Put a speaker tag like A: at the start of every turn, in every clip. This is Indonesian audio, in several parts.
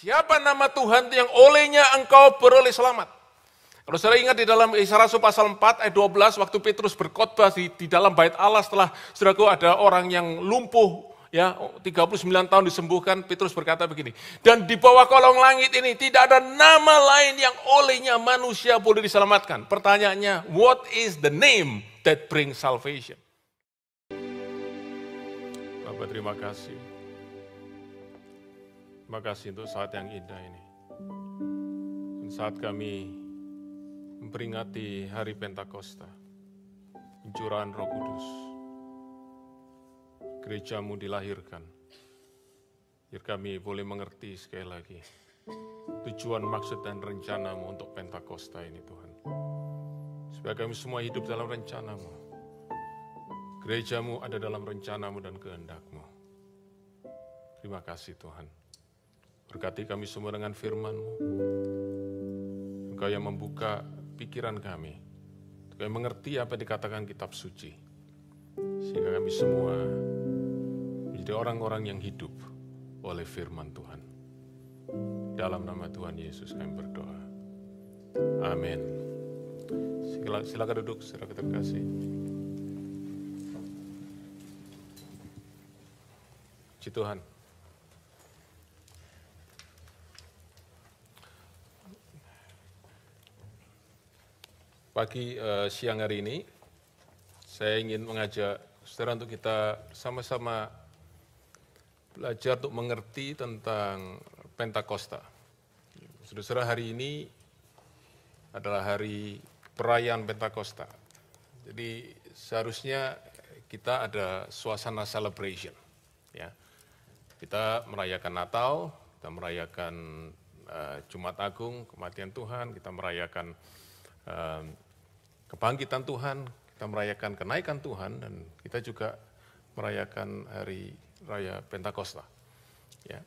A: Siapa nama Tuhan yang olehnya engkau beroleh selamat? Kalau saya ingat di dalam Isra pasal 4 ayat 12 waktu Petrus berkhotbah di, di dalam bait Allah setelah saudaraku ada orang yang lumpuh ya 39 tahun disembuhkan Petrus berkata begini dan di bawah kolong langit ini tidak ada nama lain yang olehnya manusia boleh diselamatkan pertanyaannya what is the name that brings salvation Bapak terima kasih Terima kasih untuk saat yang indah ini. Dan saat kami memperingati hari Pentakosta, pencurahan roh kudus, gerejamu dilahirkan. Biar kami boleh mengerti sekali lagi tujuan, maksud, dan rencanamu untuk Pentakosta ini Tuhan. Supaya kami semua hidup dalam rencanamu. Gerejamu ada dalam rencanamu dan kehendakmu. Terima kasih Tuhan. Berkati kami semua dengan firman-Mu. Engkau yang membuka pikiran kami. Engkau yang mengerti apa yang dikatakan kitab suci. Sehingga kami semua menjadi orang-orang yang hidup oleh firman Tuhan. Dalam nama Tuhan Yesus kami berdoa. Amin. Silakan duduk, silakan terkasih. Puji Tuhan. pagi uh, siang hari ini saya ingin mengajak saudara untuk kita sama-sama belajar untuk mengerti tentang Pentakosta. Saudara saudara hari ini adalah hari perayaan Pentakosta. Jadi seharusnya kita ada suasana celebration ya. Kita merayakan Natal, kita merayakan uh, Jumat Agung, kematian Tuhan, kita merayakan kebangkitan Tuhan, kita merayakan kenaikan Tuhan, dan kita juga merayakan hari raya Pentakosta. Ya,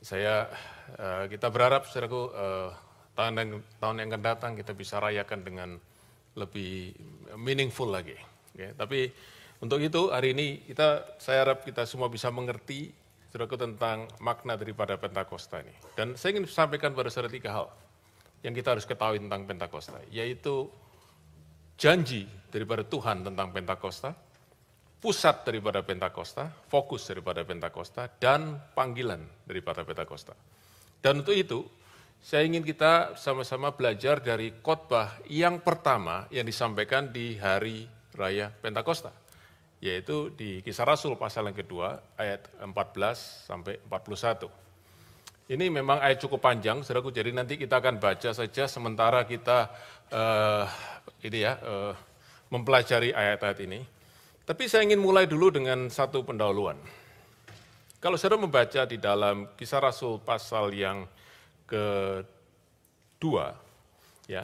A: saya eh, kita berharap, saudaraku, eh, tahun yang, tahun yang akan datang kita bisa rayakan dengan lebih meaningful lagi. Ya, tapi untuk itu hari ini kita, saya harap kita semua bisa mengerti saudaraku tentang makna daripada Pentakosta ini. Dan saya ingin sampaikan pada saudara tiga hal yang kita harus ketahui tentang Pentakosta, yaitu janji daripada Tuhan tentang Pentakosta, pusat daripada Pentakosta, fokus daripada Pentakosta, dan panggilan daripada Pentakosta. Dan untuk itu, saya ingin kita sama-sama belajar dari khotbah yang pertama yang disampaikan di hari raya Pentakosta, yaitu di Kisah Rasul pasal yang kedua ayat 14 sampai 41. Ini memang ayat cukup panjang, saudaraku. Jadi nanti kita akan baca saja sementara kita uh, ini ya uh, mempelajari ayat-ayat ini. Tapi saya ingin mulai dulu dengan satu pendahuluan. Kalau saudara membaca di dalam Kisah Rasul pasal yang kedua, ya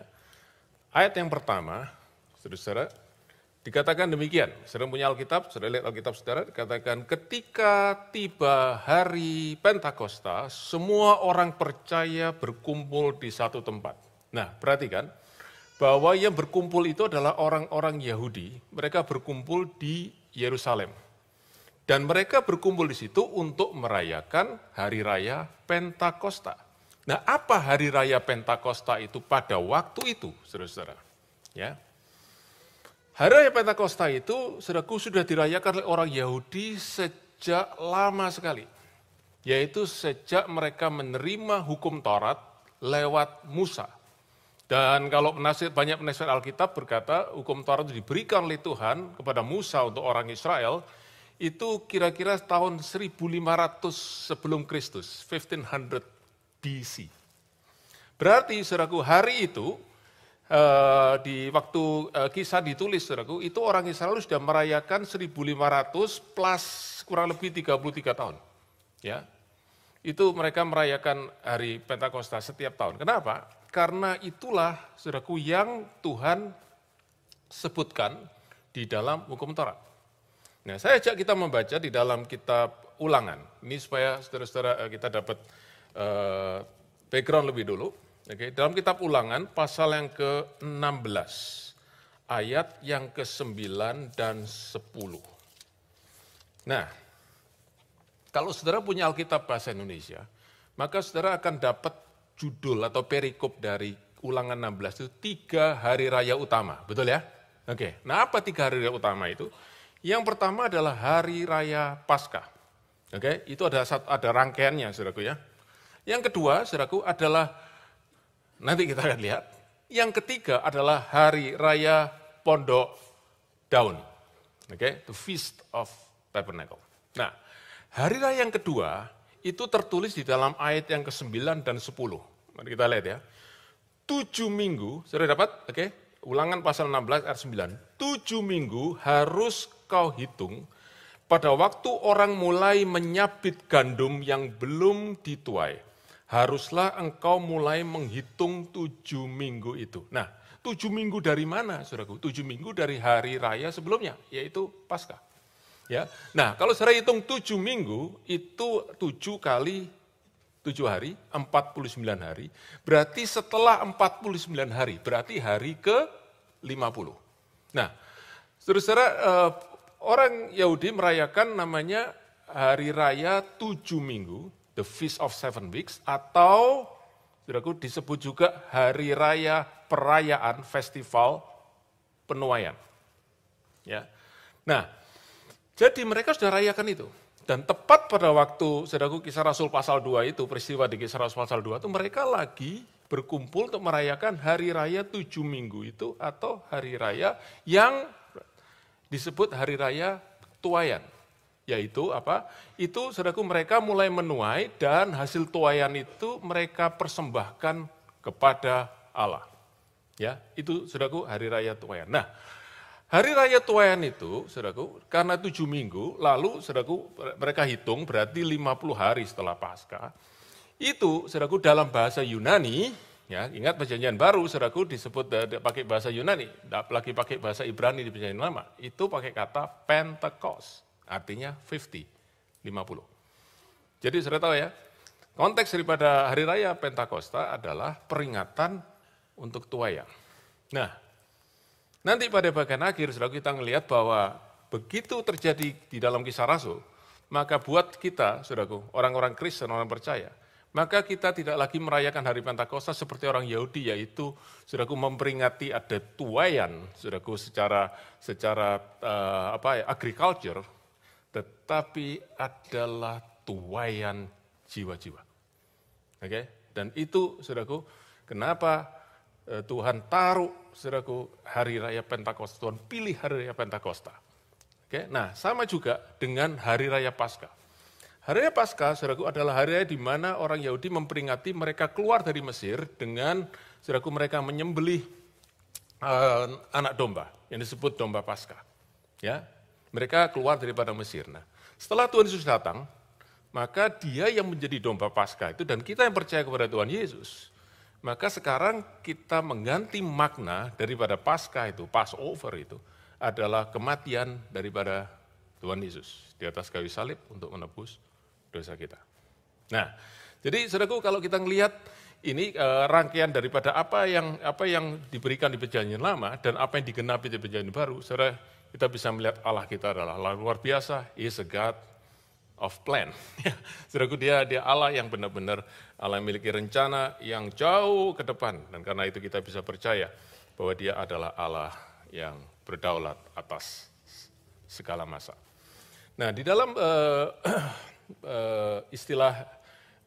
A: ayat yang pertama, saudara, Dikatakan demikian, sering punya Alkitab, sudah lihat Alkitab saudara, dikatakan ketika tiba hari Pentakosta, semua orang percaya berkumpul di satu tempat. Nah, perhatikan, bahwa yang berkumpul itu adalah orang-orang Yahudi, mereka berkumpul di Yerusalem. Dan mereka berkumpul di situ untuk merayakan Hari Raya Pentakosta. Nah, apa Hari Raya Pentakosta itu pada waktu itu, saudara-saudara? Ya, Hari Raya Pentakosta itu, saudaraku, sudah dirayakan oleh orang Yahudi sejak lama sekali. Yaitu sejak mereka menerima hukum Taurat lewat Musa. Dan kalau penasir, banyak penasihat Alkitab berkata, hukum Taurat itu diberikan oleh Tuhan kepada Musa untuk orang Israel, itu kira-kira tahun 1500 sebelum Kristus, 1500 BC. Berarti, saudaraku, hari itu Eh, di waktu uh, kisah ditulis saudaraku, itu orang Israel sudah merayakan 1500 plus kurang lebih 33 tahun. Ya. Itu mereka merayakan hari Pentakosta setiap tahun. Kenapa? Karena itulah saudaraku yang Tuhan sebutkan di dalam hukum Taurat. Nah, saya ajak kita membaca di dalam kitab Ulangan. Ini supaya saudara-saudara eh, kita dapat background lebih dulu. Oke, dalam kitab Ulangan pasal yang ke-16 ayat yang ke-9 dan 10. Nah, kalau saudara punya Alkitab bahasa Indonesia, maka saudara akan dapat judul atau perikop dari Ulangan 16 itu tiga hari raya utama, betul ya? Oke, nah apa tiga hari raya utama itu? Yang pertama adalah hari raya Paskah. Oke, itu ada ada rangkaiannya, saudaraku ya. Yang kedua, saudaraku adalah Nanti kita akan lihat. Yang ketiga adalah hari raya pondok daun. Oke, okay? the feast of tabernacle. Nah, hari raya yang kedua itu tertulis di dalam ayat yang ke-9 dan 10. Mari kita lihat ya. Tujuh minggu, sudah dapat? Oke, okay? ulangan pasal 16 ayat 9. Tujuh minggu harus kau hitung pada waktu orang mulai menyabit gandum yang belum dituai haruslah engkau mulai menghitung tujuh minggu itu. Nah, tujuh minggu dari mana, saudaraku? Tujuh minggu dari hari raya sebelumnya, yaitu Paskah. Ya, nah kalau saya hitung tujuh minggu itu tujuh kali tujuh hari, empat puluh sembilan hari. Berarti setelah empat puluh sembilan hari, berarti hari ke lima puluh. Nah, saudara-saudara, eh, orang Yahudi merayakan namanya hari raya tujuh minggu, the feast of seven weeks, atau saudaraku disebut juga hari raya perayaan festival penuaian. Ya. Nah, jadi mereka sudah rayakan itu. Dan tepat pada waktu saudaraku kisah Rasul pasal 2 itu, peristiwa di kisah Rasul pasal 2 itu mereka lagi berkumpul untuk merayakan hari raya tujuh minggu itu atau hari raya yang disebut hari raya tuayan yaitu apa? Itu saudaraku mereka mulai menuai dan hasil tuayan itu mereka persembahkan kepada Allah. Ya, itu saudaraku hari raya tuayan. Nah, hari raya tuayan itu saudaraku karena tujuh minggu, lalu saudaraku mereka hitung berarti 50 hari setelah Paskah. Itu saudaraku dalam bahasa Yunani Ya, ingat perjanjian baru, saudaraku disebut eh, pakai bahasa Yunani, tidak lagi pakai bahasa Ibrani di perjanjian lama. Itu pakai kata Pentecost. Artinya 50, 50. Jadi saudara tahu ya, konteks daripada Hari Raya Pentakosta adalah peringatan untuk tuayang. Nah, nanti pada bagian akhir saudara kita melihat bahwa begitu terjadi di dalam kisah Rasul, maka buat kita, saudaraku, orang-orang Kristen, orang percaya, maka kita tidak lagi merayakan hari Pentakosta seperti orang Yahudi yaitu saudaraku memperingati ada tuayan saudaraku secara secara uh, apa ya, agriculture tetapi adalah tuayan jiwa-jiwa. Oke? Okay? Dan itu, saudaraku, kenapa e, Tuhan taruh, saudaraku, hari raya Pentakosta. Tuhan pilih hari raya Pentakosta. Oke? Okay? Nah, sama juga dengan hari raya Paskah. Hari raya Paskah, saudaraku, adalah hari raya di mana orang Yahudi memperingati mereka keluar dari Mesir dengan, saudaraku, mereka menyembelih uh, anak domba yang disebut domba Paskah. Ya, mereka keluar daripada Mesir. Nah, setelah Tuhan Yesus datang, maka dia yang menjadi domba Paskah itu dan kita yang percaya kepada Tuhan Yesus. Maka sekarang kita mengganti makna daripada Paskah itu, Passover itu adalah kematian daripada Tuhan Yesus di atas kayu salib untuk menebus dosa kita. Nah, jadi saudaraku kalau kita melihat ini e, rangkaian daripada apa yang apa yang diberikan di perjanjian lama dan apa yang digenapi di perjanjian baru, saudara kita bisa melihat Allah kita adalah Allah luar biasa, He is a God of plan. Saudaraku dia dia Allah yang benar-benar Allah yang memiliki rencana yang jauh ke depan dan karena itu kita bisa percaya bahwa dia adalah Allah yang berdaulat atas segala masa. Nah, di dalam uh, uh, istilah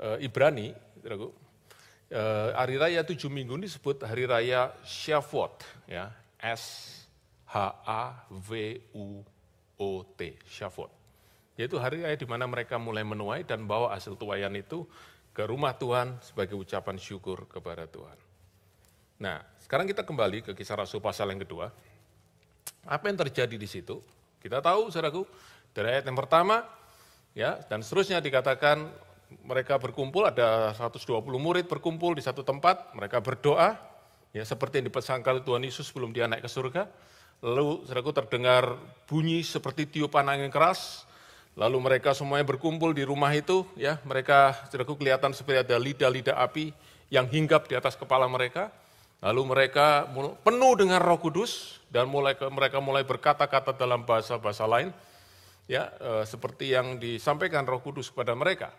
A: uh, Ibrani, saudaraku, hari raya tujuh minggu ini disebut hari raya Shavuot, ya, S H-A-V-U-O-T, Shavuot. Yaitu hari raya di mana mereka mulai menuai dan bawa hasil tuayan itu ke rumah Tuhan sebagai ucapan syukur kepada Tuhan. Nah, sekarang kita kembali ke kisah Rasul pasal yang kedua. Apa yang terjadi di situ? Kita tahu, saudaraku, dari ayat yang pertama, ya, dan seterusnya dikatakan mereka berkumpul, ada 120 murid berkumpul di satu tempat, mereka berdoa, ya seperti yang dipesankan Tuhan Yesus sebelum dia naik ke surga. Lalu saudaraku terdengar bunyi seperti tiupan angin keras, lalu mereka semuanya berkumpul di rumah itu, ya mereka saudaraku kelihatan seperti ada lidah-lidah api yang hinggap di atas kepala mereka. Lalu mereka penuh dengan roh kudus dan mulai mereka mulai berkata-kata dalam bahasa-bahasa lain, ya e, seperti yang disampaikan roh kudus kepada mereka.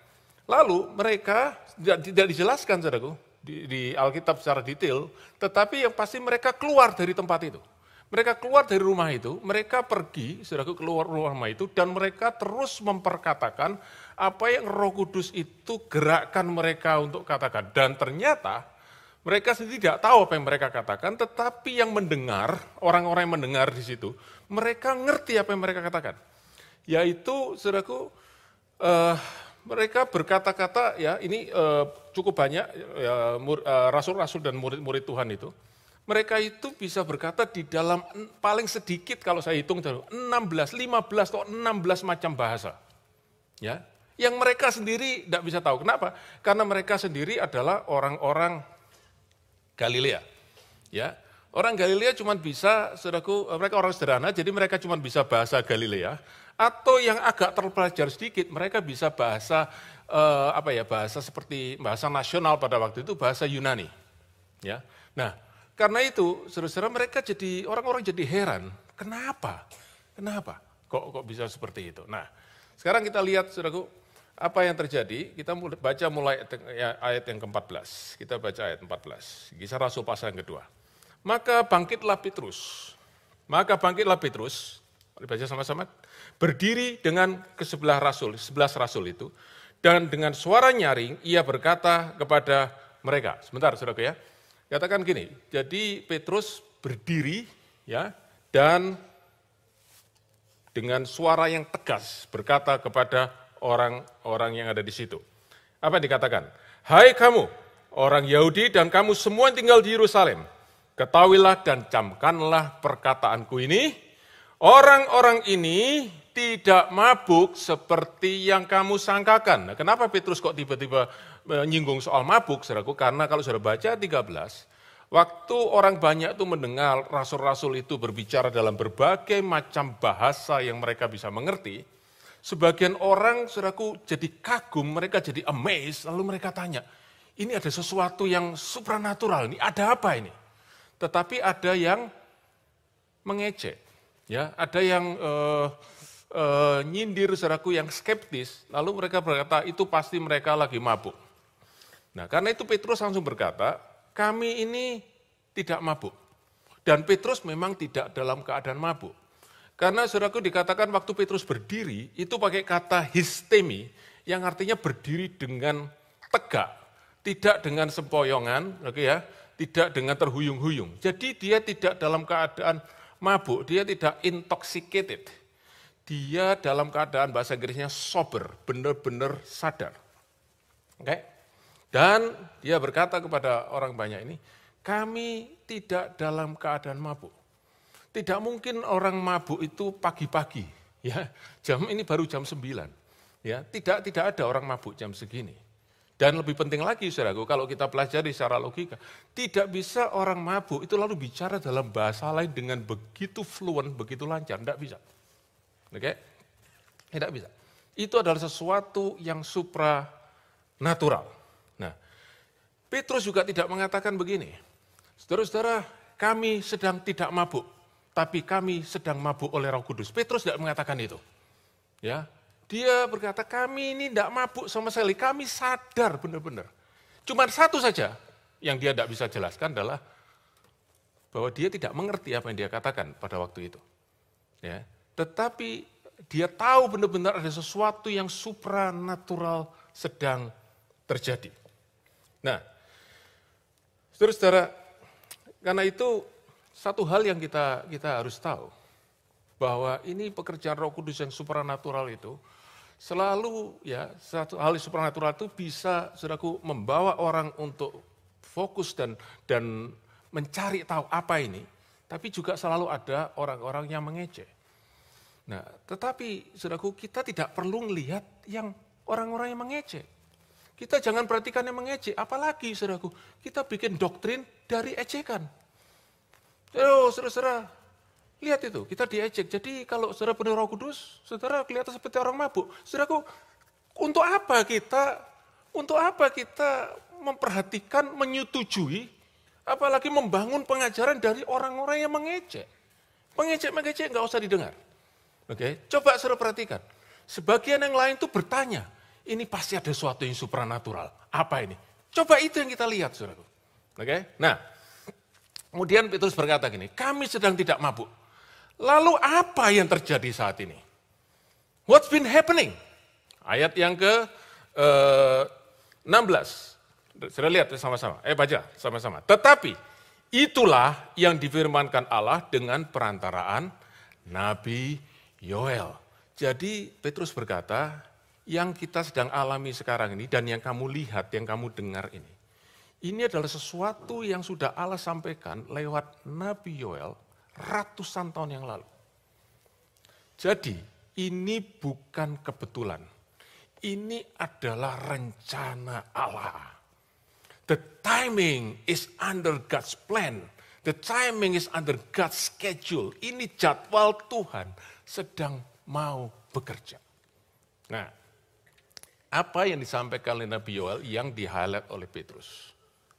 A: Lalu mereka tidak, tidak dijelaskan saudaraku di, di Alkitab secara detail, tetapi yang pasti mereka keluar dari tempat itu. Mereka keluar dari rumah itu, mereka pergi, saudaraku keluar rumah itu, dan mereka terus memperkatakan apa yang roh kudus itu gerakkan mereka untuk katakan. Dan ternyata mereka sendiri tidak tahu apa yang mereka katakan, tetapi yang mendengar, orang-orang yang mendengar di situ, mereka ngerti apa yang mereka katakan. Yaitu, saudaraku, uh, mereka berkata-kata, ya ini uh, cukup banyak, ya, eh, rasul-rasul uh, uh, dan murid-murid Tuhan itu, mereka itu bisa berkata di dalam paling sedikit kalau saya hitung 16, 15 atau 16 macam bahasa. Ya. Yang mereka sendiri tidak bisa tahu. Kenapa? Karena mereka sendiri adalah orang-orang Galilea. Ya. Orang Galilea cuma bisa, saudaraku, mereka orang sederhana, jadi mereka cuma bisa bahasa Galilea. Atau yang agak terpelajar sedikit, mereka bisa bahasa eh, apa ya bahasa seperti bahasa nasional pada waktu itu bahasa Yunani. Ya. Nah, karena itu, saudara-saudara mereka jadi orang-orang jadi heran. Kenapa? Kenapa? Kok kok bisa seperti itu? Nah, sekarang kita lihat saudaraku apa yang terjadi. Kita baca mulai ya, ayat yang ke-14. Kita baca ayat 14. Kisah Rasul pasal yang kedua. Maka bangkitlah Petrus. Maka bangkitlah Petrus. Mari baca sama-sama. Berdiri dengan ke sebelah rasul, sebelas rasul itu. Dan dengan suara nyaring ia berkata kepada mereka. Sebentar saudaraku ya. Katakan gini, jadi Petrus berdiri ya dan dengan suara yang tegas berkata kepada orang-orang yang ada di situ. Apa yang dikatakan? Hai kamu, orang Yahudi dan kamu semua yang tinggal di Yerusalem, ketahuilah dan camkanlah perkataanku ini, orang-orang ini tidak mabuk seperti yang kamu sangkakan. Nah, kenapa Petrus kok tiba-tiba menyinggung eh, soal mabuk, saudaraku, karena kalau saudara baca 13, waktu orang banyak itu mendengar rasul-rasul itu berbicara dalam berbagai macam bahasa yang mereka bisa mengerti, sebagian orang, saudaraku, jadi kagum, mereka jadi amazed, lalu mereka tanya, ini ada sesuatu yang supranatural, ini ada apa ini? Tetapi ada yang mengejek, ya, ada yang uh, uh, nyindir saudaraku yang skeptis, lalu mereka berkata itu pasti mereka lagi mabuk. Nah, karena itu Petrus langsung berkata, "Kami ini tidak mabuk." Dan Petrus memang tidak dalam keadaan mabuk. Karena saudaraku dikatakan waktu Petrus berdiri, itu pakai kata histemi, yang artinya berdiri dengan tegak, tidak dengan sempoyongan, oke ya, tidak dengan terhuyung-huyung. Jadi dia tidak dalam keadaan mabuk, dia tidak intoxicated. Dia dalam keadaan bahasa Inggrisnya sober, benar-benar sadar. Oke? Okay? Dan dia berkata kepada orang banyak ini, kami tidak dalam keadaan mabuk. Tidak mungkin orang mabuk itu pagi-pagi, ya. Jam ini baru jam 9. Ya, tidak tidak ada orang mabuk jam segini. Dan lebih penting lagi Saudaraku, kalau kita pelajari secara logika, tidak bisa orang mabuk itu lalu bicara dalam bahasa lain dengan begitu fluent, begitu lancar, tidak bisa. Oke? Okay? Tidak bisa. Itu adalah sesuatu yang supranatural. Nah, Petrus juga tidak mengatakan begini, saudara-saudara kami sedang tidak mabuk, tapi kami sedang mabuk oleh roh kudus. Petrus tidak mengatakan itu. Ya, dia berkata kami ini tidak mabuk sama sekali, kami sadar benar-benar. Cuma satu saja yang dia tidak bisa jelaskan adalah bahwa dia tidak mengerti apa yang dia katakan pada waktu itu. Ya, tetapi dia tahu benar-benar ada sesuatu yang supranatural sedang terjadi. Nah, terus saudara karena itu satu hal yang kita kita harus tahu bahwa ini pekerjaan Roh Kudus yang supranatural itu selalu ya satu hal supranatural itu bisa saudaraku membawa orang untuk fokus dan dan mencari tahu apa ini, tapi juga selalu ada orang-orang yang mengecek. Nah, tetapi saudaraku kita tidak perlu melihat yang orang-orang yang mengecek. Kita jangan perhatikan yang mengejek, apalagi saudaraku, kita bikin doktrin dari ejekan. Yo, saudara-saudara, lihat itu, kita diejek. Jadi kalau saudara penuh roh kudus, saudara kelihatan seperti orang mabuk. Saudaraku, untuk apa kita, untuk apa kita memperhatikan, menyetujui, apalagi membangun pengajaran dari orang-orang yang mengejek. Mengejek-mengejek nggak usah didengar. Oke, coba saudara perhatikan. Sebagian yang lain itu bertanya, ini pasti ada sesuatu yang supranatural. Apa ini? Coba itu yang kita lihat, saudaraku. Oke? Okay? Nah, kemudian Petrus berkata gini, kami sedang tidak mabuk. Lalu apa yang terjadi saat ini? What's been happening? Ayat yang ke uh, eh, 16. Sudah lihat sama-sama. Eh baca sama-sama. Tetapi itulah yang difirmankan Allah dengan perantaraan Nabi Yoel. Jadi Petrus berkata, yang kita sedang alami sekarang ini dan yang kamu lihat, yang kamu dengar ini. Ini adalah sesuatu yang sudah Allah sampaikan lewat Nabi Yoel ratusan tahun yang lalu. Jadi ini bukan kebetulan. Ini adalah rencana Allah. The timing is under God's plan. The timing is under God's schedule. Ini jadwal Tuhan sedang mau bekerja. Nah, apa yang disampaikan oleh Nabi Yoel yang di oleh Petrus?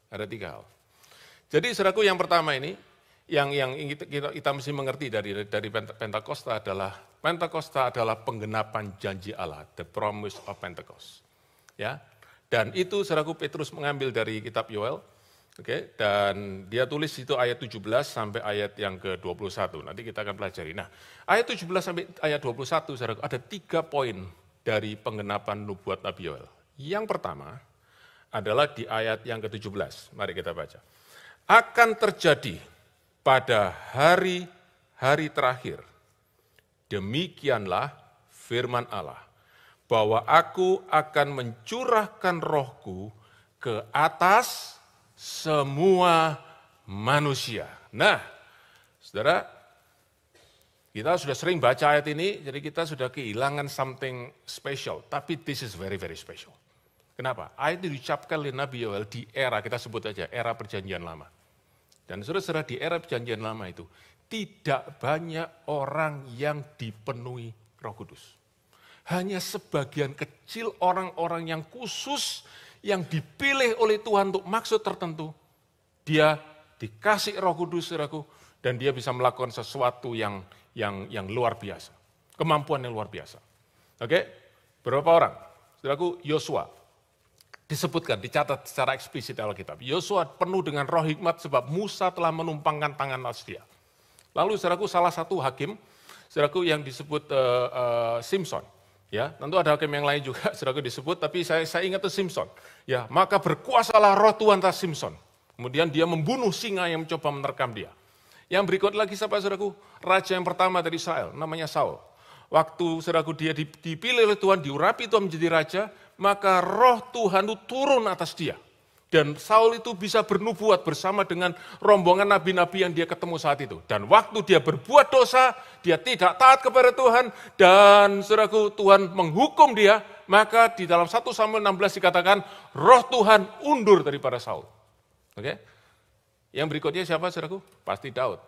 A: Ada tiga hal. Jadi seraku yang pertama ini, yang yang kita, kita, kita mesti mengerti dari dari Pentakosta adalah Pentakosta adalah penggenapan janji Allah, the promise of Pentecost. Ya. Dan itu seraku Petrus mengambil dari kitab Yoel. Oke, okay, dan dia tulis itu ayat 17 sampai ayat yang ke-21. Nanti kita akan pelajari. Nah, ayat 17 sampai ayat 21 saudaraku ada tiga poin dari penggenapan nubuat Nabi Yoel. Yang pertama adalah di ayat yang ke-17. Mari kita baca. Akan terjadi pada hari-hari terakhir. Demikianlah firman Allah, bahwa aku akan mencurahkan rohku ke atas semua manusia. Nah, saudara, kita sudah sering baca ayat ini, jadi kita sudah kehilangan something special. Tapi this is very, very special. Kenapa? Ayat ini diucapkan oleh Nabi Yoel di era, kita sebut aja, era perjanjian lama. Dan saudara-saudara di era perjanjian lama itu, tidak banyak orang yang dipenuhi roh kudus. Hanya sebagian kecil orang-orang yang khusus, yang dipilih oleh Tuhan untuk maksud tertentu, dia dikasih roh kudus, saudaraku, dan dia bisa melakukan sesuatu yang yang yang luar biasa. Kemampuan yang luar biasa. Oke? Berapa orang? Saudaraku, Yosua. Disebutkan, dicatat secara eksplisit dalam kitab. Yosua penuh dengan roh hikmat sebab Musa telah menumpangkan tangan atas dia. Lalu saudaraku salah satu hakim, saudaraku yang disebut uh, uh, Simpson. Ya, tentu ada hakim yang lain juga saudaraku disebut, tapi saya, saya ingat itu Simpson. Ya, maka berkuasalah roh Tuhan atas Simpson. Kemudian dia membunuh singa yang mencoba menerkam dia. Yang berikut lagi siapa saudaraku? Raja yang pertama dari Israel, namanya Saul. Waktu saudaraku dia dipilih oleh Tuhan, diurapi Tuhan menjadi raja, maka roh Tuhan itu turun atas dia. Dan Saul itu bisa bernubuat bersama dengan rombongan nabi-nabi yang dia ketemu saat itu. Dan waktu dia berbuat dosa, dia tidak taat kepada Tuhan, dan saudaraku Tuhan menghukum dia, maka di dalam 1 Samuel 16 dikatakan, roh Tuhan undur daripada Saul. Oke? Yang berikutnya siapa saudaraku? Pasti Daud.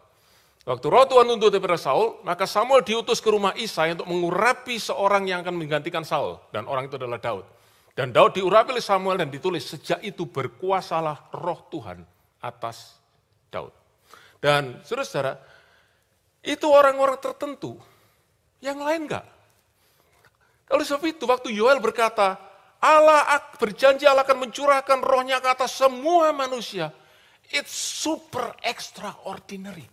A: Waktu roh Tuhan untuk daripada Saul, maka Samuel diutus ke rumah Isai untuk mengurapi seorang yang akan menggantikan Saul. Dan orang itu adalah Daud. Dan Daud diurapi oleh Samuel dan ditulis, sejak itu berkuasalah roh Tuhan atas Daud. Dan saudara-saudara, itu orang-orang tertentu, yang lain enggak. Kalau sebab itu, waktu Yoel berkata, Allah berjanji Allah akan mencurahkan rohnya ke atas semua manusia, It's super extraordinary.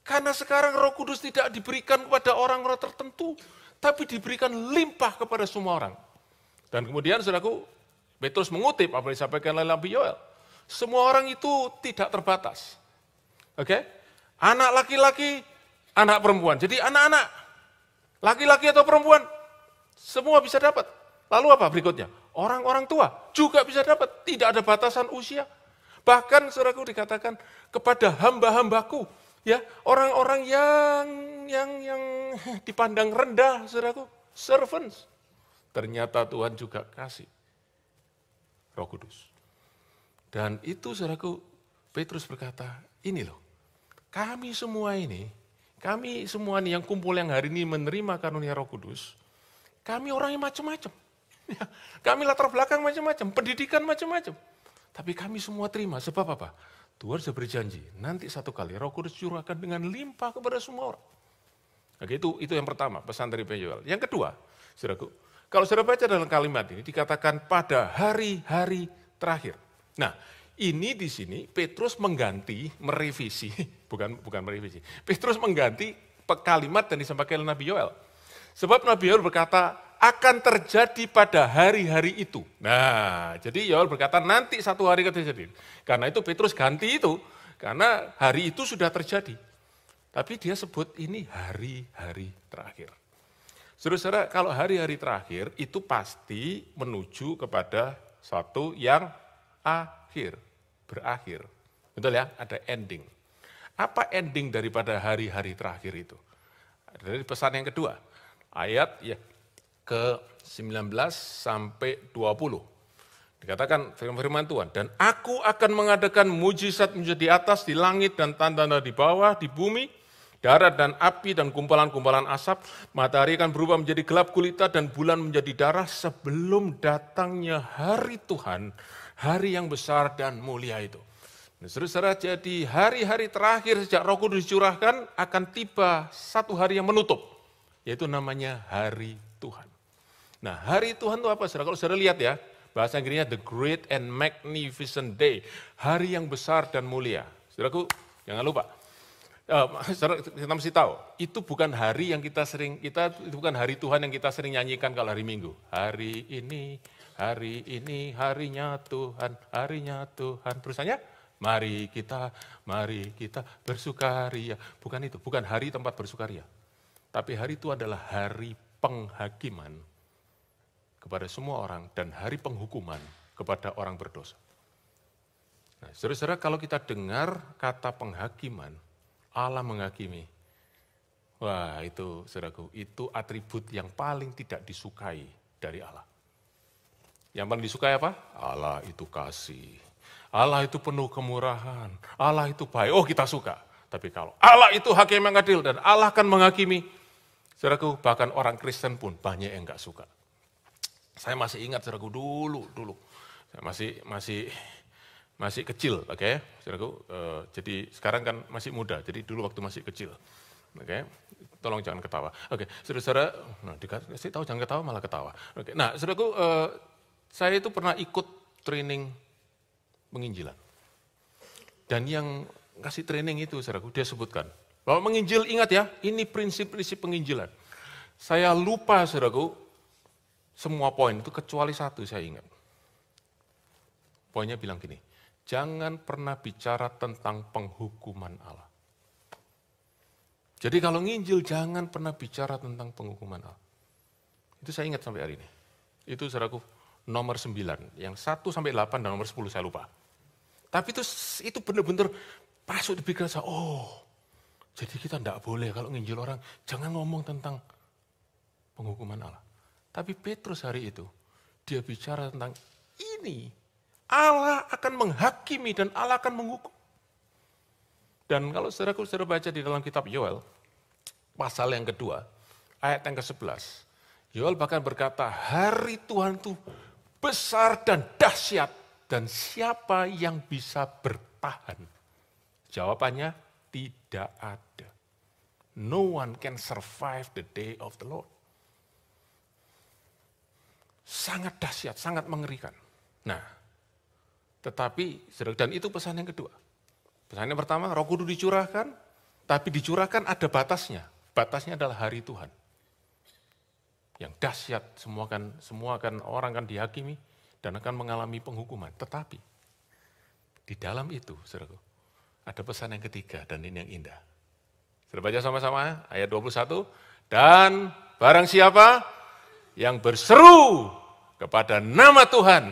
A: Karena sekarang roh kudus tidak diberikan kepada orang-orang tertentu, tapi diberikan limpah kepada semua orang. Dan kemudian saudaraku, Petrus mengutip apa yang disampaikan oleh Nabi Yoel. Semua orang itu tidak terbatas. Oke? Okay? Anak laki-laki, anak perempuan. Jadi anak-anak, laki-laki atau perempuan, semua bisa dapat. Lalu apa berikutnya? Orang-orang tua juga bisa dapat. Tidak ada batasan usia, Bahkan suraku dikatakan kepada hamba-hambaku, ya orang-orang yang yang yang dipandang rendah, suraku, servants. Ternyata Tuhan juga kasih Roh Kudus. Dan itu suraku Petrus berkata, ini loh, kami semua ini, kami semua ini yang kumpul yang hari ini menerima karunia Roh Kudus, kami orang yang macam-macam. Ya, kami latar belakang macam-macam, pendidikan macam-macam. Tapi kami semua terima. Sebab apa? Tuhan sudah berjanji, nanti satu kali roh kudus curahkan dengan limpah kepada semua orang. Oke, itu, itu yang pertama, pesan dari penjual. Yang kedua, saudaraku, kalau saudara baca dalam kalimat ini, dikatakan pada hari-hari terakhir. Nah, ini di sini Petrus mengganti, merevisi, bukan bukan merevisi. Petrus mengganti kalimat yang disampaikan Nabi Yoel. Sebab Nabi Yoel berkata, akan terjadi pada hari-hari itu. Nah, jadi Yoel berkata nanti satu hari terjadi. Karena itu Petrus ganti itu, karena hari itu sudah terjadi. Tapi dia sebut ini hari-hari terakhir. Saudara-saudara, kalau hari-hari terakhir itu pasti menuju kepada satu yang akhir, berakhir. Betul ya, ada ending. Apa ending daripada hari-hari terakhir itu? Dari pesan yang kedua, ayat ya ke-19 sampai 20. Dikatakan firman-firman Tuhan, dan aku akan mengadakan mujizat menjadi atas, di langit, dan tanda-tanda di bawah, di bumi, darat dan api dan kumpalan-kumpalan asap, matahari akan berubah menjadi gelap gulita dan bulan menjadi darah sebelum datangnya hari Tuhan, hari yang besar dan mulia itu. Nah, saudara, jadi hari-hari terakhir sejak roh kudus dicurahkan akan tiba satu hari yang menutup, yaitu namanya hari Tuhan. Nah hari Tuhan itu apa? Saudara? Kalau saudara lihat ya, bahasa Inggrisnya the great and magnificent day. Hari yang besar dan mulia. Saudaraku, jangan lupa. Uh, saudara, kita mesti tahu, itu bukan hari yang kita sering, kita itu bukan hari Tuhan yang kita sering nyanyikan kalau hari Minggu. Hari ini, hari ini, harinya Tuhan, harinya Tuhan. Terusannya, mari kita, mari kita bersukaria. Bukan itu, bukan hari tempat bersukaria. Tapi hari itu adalah hari penghakiman kepada semua orang dan hari penghukuman kepada orang berdosa. Nah, saudara-saudara, kalau kita dengar kata penghakiman, Allah menghakimi. Wah, itu saudaraku, itu atribut yang paling tidak disukai dari Allah. Yang paling disukai apa? Allah itu kasih. Allah itu penuh kemurahan. Allah itu baik. Oh, kita suka. Tapi kalau Allah itu hakim yang adil dan Allah akan menghakimi, saudaraku, bahkan orang Kristen pun banyak yang nggak suka. Saya masih ingat saudaraku dulu, dulu. Saya masih masih masih kecil, oke, okay? saudaraku. uh, jadi sekarang kan masih muda, jadi dulu waktu masih kecil, oke. Okay? Tolong jangan ketawa. Oke, okay, saudara-saudara, nah, dikasih tahu jangan ketawa malah ketawa. Oke, okay, nah saudaraku, uh, saya itu pernah ikut training penginjilan. Dan yang kasih training itu, saudaraku, dia sebutkan bahwa menginjil ingat ya, ini prinsip-prinsip penginjilan. Saya lupa, saudaraku, semua poin itu kecuali satu saya ingat. Poinnya bilang gini, jangan pernah bicara tentang penghukuman Allah. Jadi kalau nginjil jangan pernah bicara tentang penghukuman Allah. Itu saya ingat sampai hari ini. Itu saudaraku nomor 9, yang 1 sampai 8 dan nomor 10 saya lupa. Tapi itu itu benar-benar masuk di pikiran saya, oh jadi kita tidak boleh kalau nginjil orang, jangan ngomong tentang penghukuman Allah. Tapi Petrus hari itu, dia bicara tentang ini. Allah akan menghakimi dan Allah akan menghukum. Dan kalau saudaraku saudara baca di dalam kitab Yoel, pasal yang kedua, ayat yang ke-11. Yoel bahkan berkata, hari Tuhan itu besar dan dahsyat, dan siapa yang bisa bertahan? Jawabannya, tidak ada. No one can survive the day of the Lord sangat dahsyat, sangat mengerikan. Nah, tetapi dan itu pesan yang kedua. Pesan yang pertama, Roh Kudus dicurahkan, tapi dicurahkan ada batasnya. Batasnya adalah hari Tuhan. Yang dahsyat, semua kan semua kan orang akan dihakimi dan akan mengalami penghukuman. Tetapi di dalam itu, Saudaraku, ada pesan yang ketiga dan ini yang indah. Saudara baca sama-sama ya, ayat 21. Dan barang siapa yang berseru kepada nama Tuhan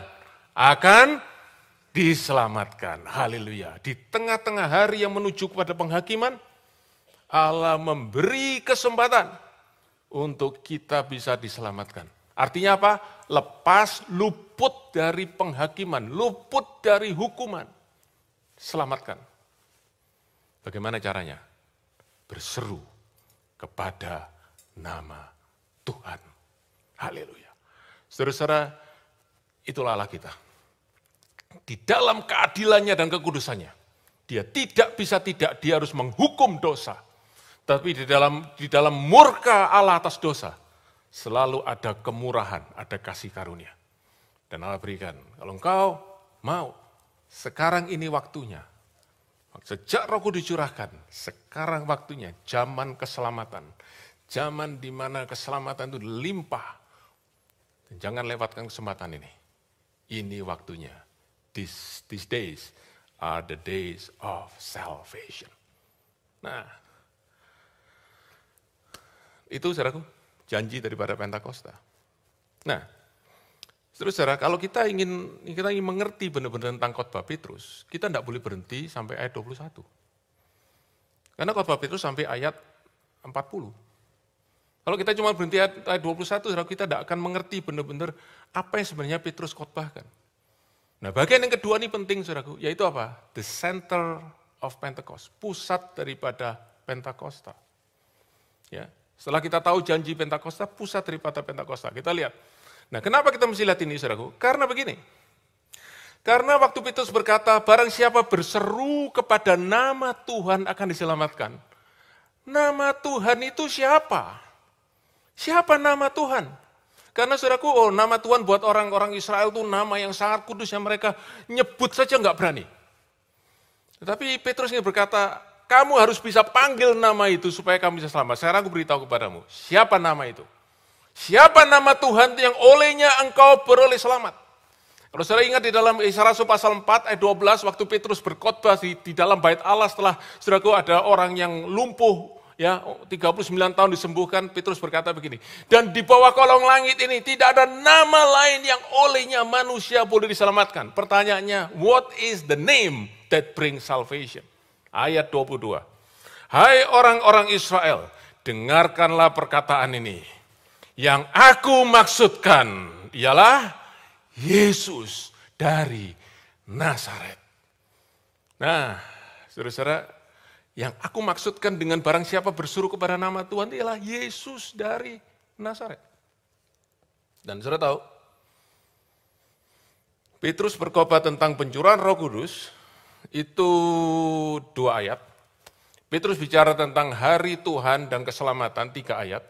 A: akan diselamatkan. Haleluya. Di tengah-tengah hari yang menuju kepada penghakiman, Allah memberi kesempatan untuk kita bisa diselamatkan. Artinya apa? Lepas luput dari penghakiman, luput dari hukuman. Selamatkan. Bagaimana caranya? Berseru kepada nama Tuhan. Haleluya. Saudara-saudara, itulah Allah kita. Di dalam keadilannya dan kekudusannya, dia tidak bisa tidak, dia harus menghukum dosa. Tapi di dalam di dalam murka Allah atas dosa, selalu ada kemurahan, ada kasih karunia. Dan Allah berikan, kalau engkau mau, sekarang ini waktunya. Sejak roh kudus curahkan, sekarang waktunya, zaman keselamatan. Zaman di mana keselamatan itu limpah, jangan lewatkan kesempatan ini. Ini waktunya. These, these days are the days of salvation. Nah, itu saudaraku janji daripada Pentakosta. Nah, terus saudara, kalau kita ingin kita ingin mengerti benar-benar tentang khotbah Petrus, kita tidak boleh berhenti sampai ayat 21. Karena khotbah Petrus sampai ayat 40. Kalau kita cuma berhenti ayat 21, saudara kita tidak akan mengerti benar-benar apa yang sebenarnya Petrus khotbahkan. Nah bagian yang kedua ini penting saudaraku, yaitu apa? The center of Pentecost, pusat daripada Pentakosta. Ya, setelah kita tahu janji Pentakosta, pusat daripada Pentakosta. Kita lihat. Nah kenapa kita mesti lihat ini saudaraku? Karena begini, karena waktu Petrus berkata, barang siapa berseru kepada nama Tuhan akan diselamatkan. Nama Tuhan itu siapa? Siapa nama Tuhan? Karena saudaraku, oh nama Tuhan buat orang-orang Israel itu nama yang sangat kudus yang mereka nyebut saja nggak berani. Tetapi Petrus ini berkata, kamu harus bisa panggil nama itu supaya kamu bisa selamat. Sekarang aku beritahu kepadamu, siapa nama itu? Siapa nama Tuhan yang olehnya engkau beroleh selamat? Kalau saudara ingat di dalam Isra pasal 4 ayat 12 waktu Petrus berkhotbah di, di dalam bait Allah setelah saudaraku ada orang yang lumpuh ya 39 tahun disembuhkan, Petrus berkata begini, dan di bawah kolong langit ini tidak ada nama lain yang olehnya manusia boleh diselamatkan. Pertanyaannya, what is the name that brings salvation? Ayat 22. Hai orang-orang Israel, dengarkanlah perkataan ini. Yang aku maksudkan ialah Yesus dari Nazaret. Nah, saudara-saudara, yang aku maksudkan dengan barang siapa bersuruh kepada nama Tuhan ialah Yesus dari Nazaret. Dan sudah tahu, Petrus berkhotbah tentang pencurahan Roh Kudus itu dua ayat. Petrus bicara tentang hari Tuhan dan keselamatan tiga ayat.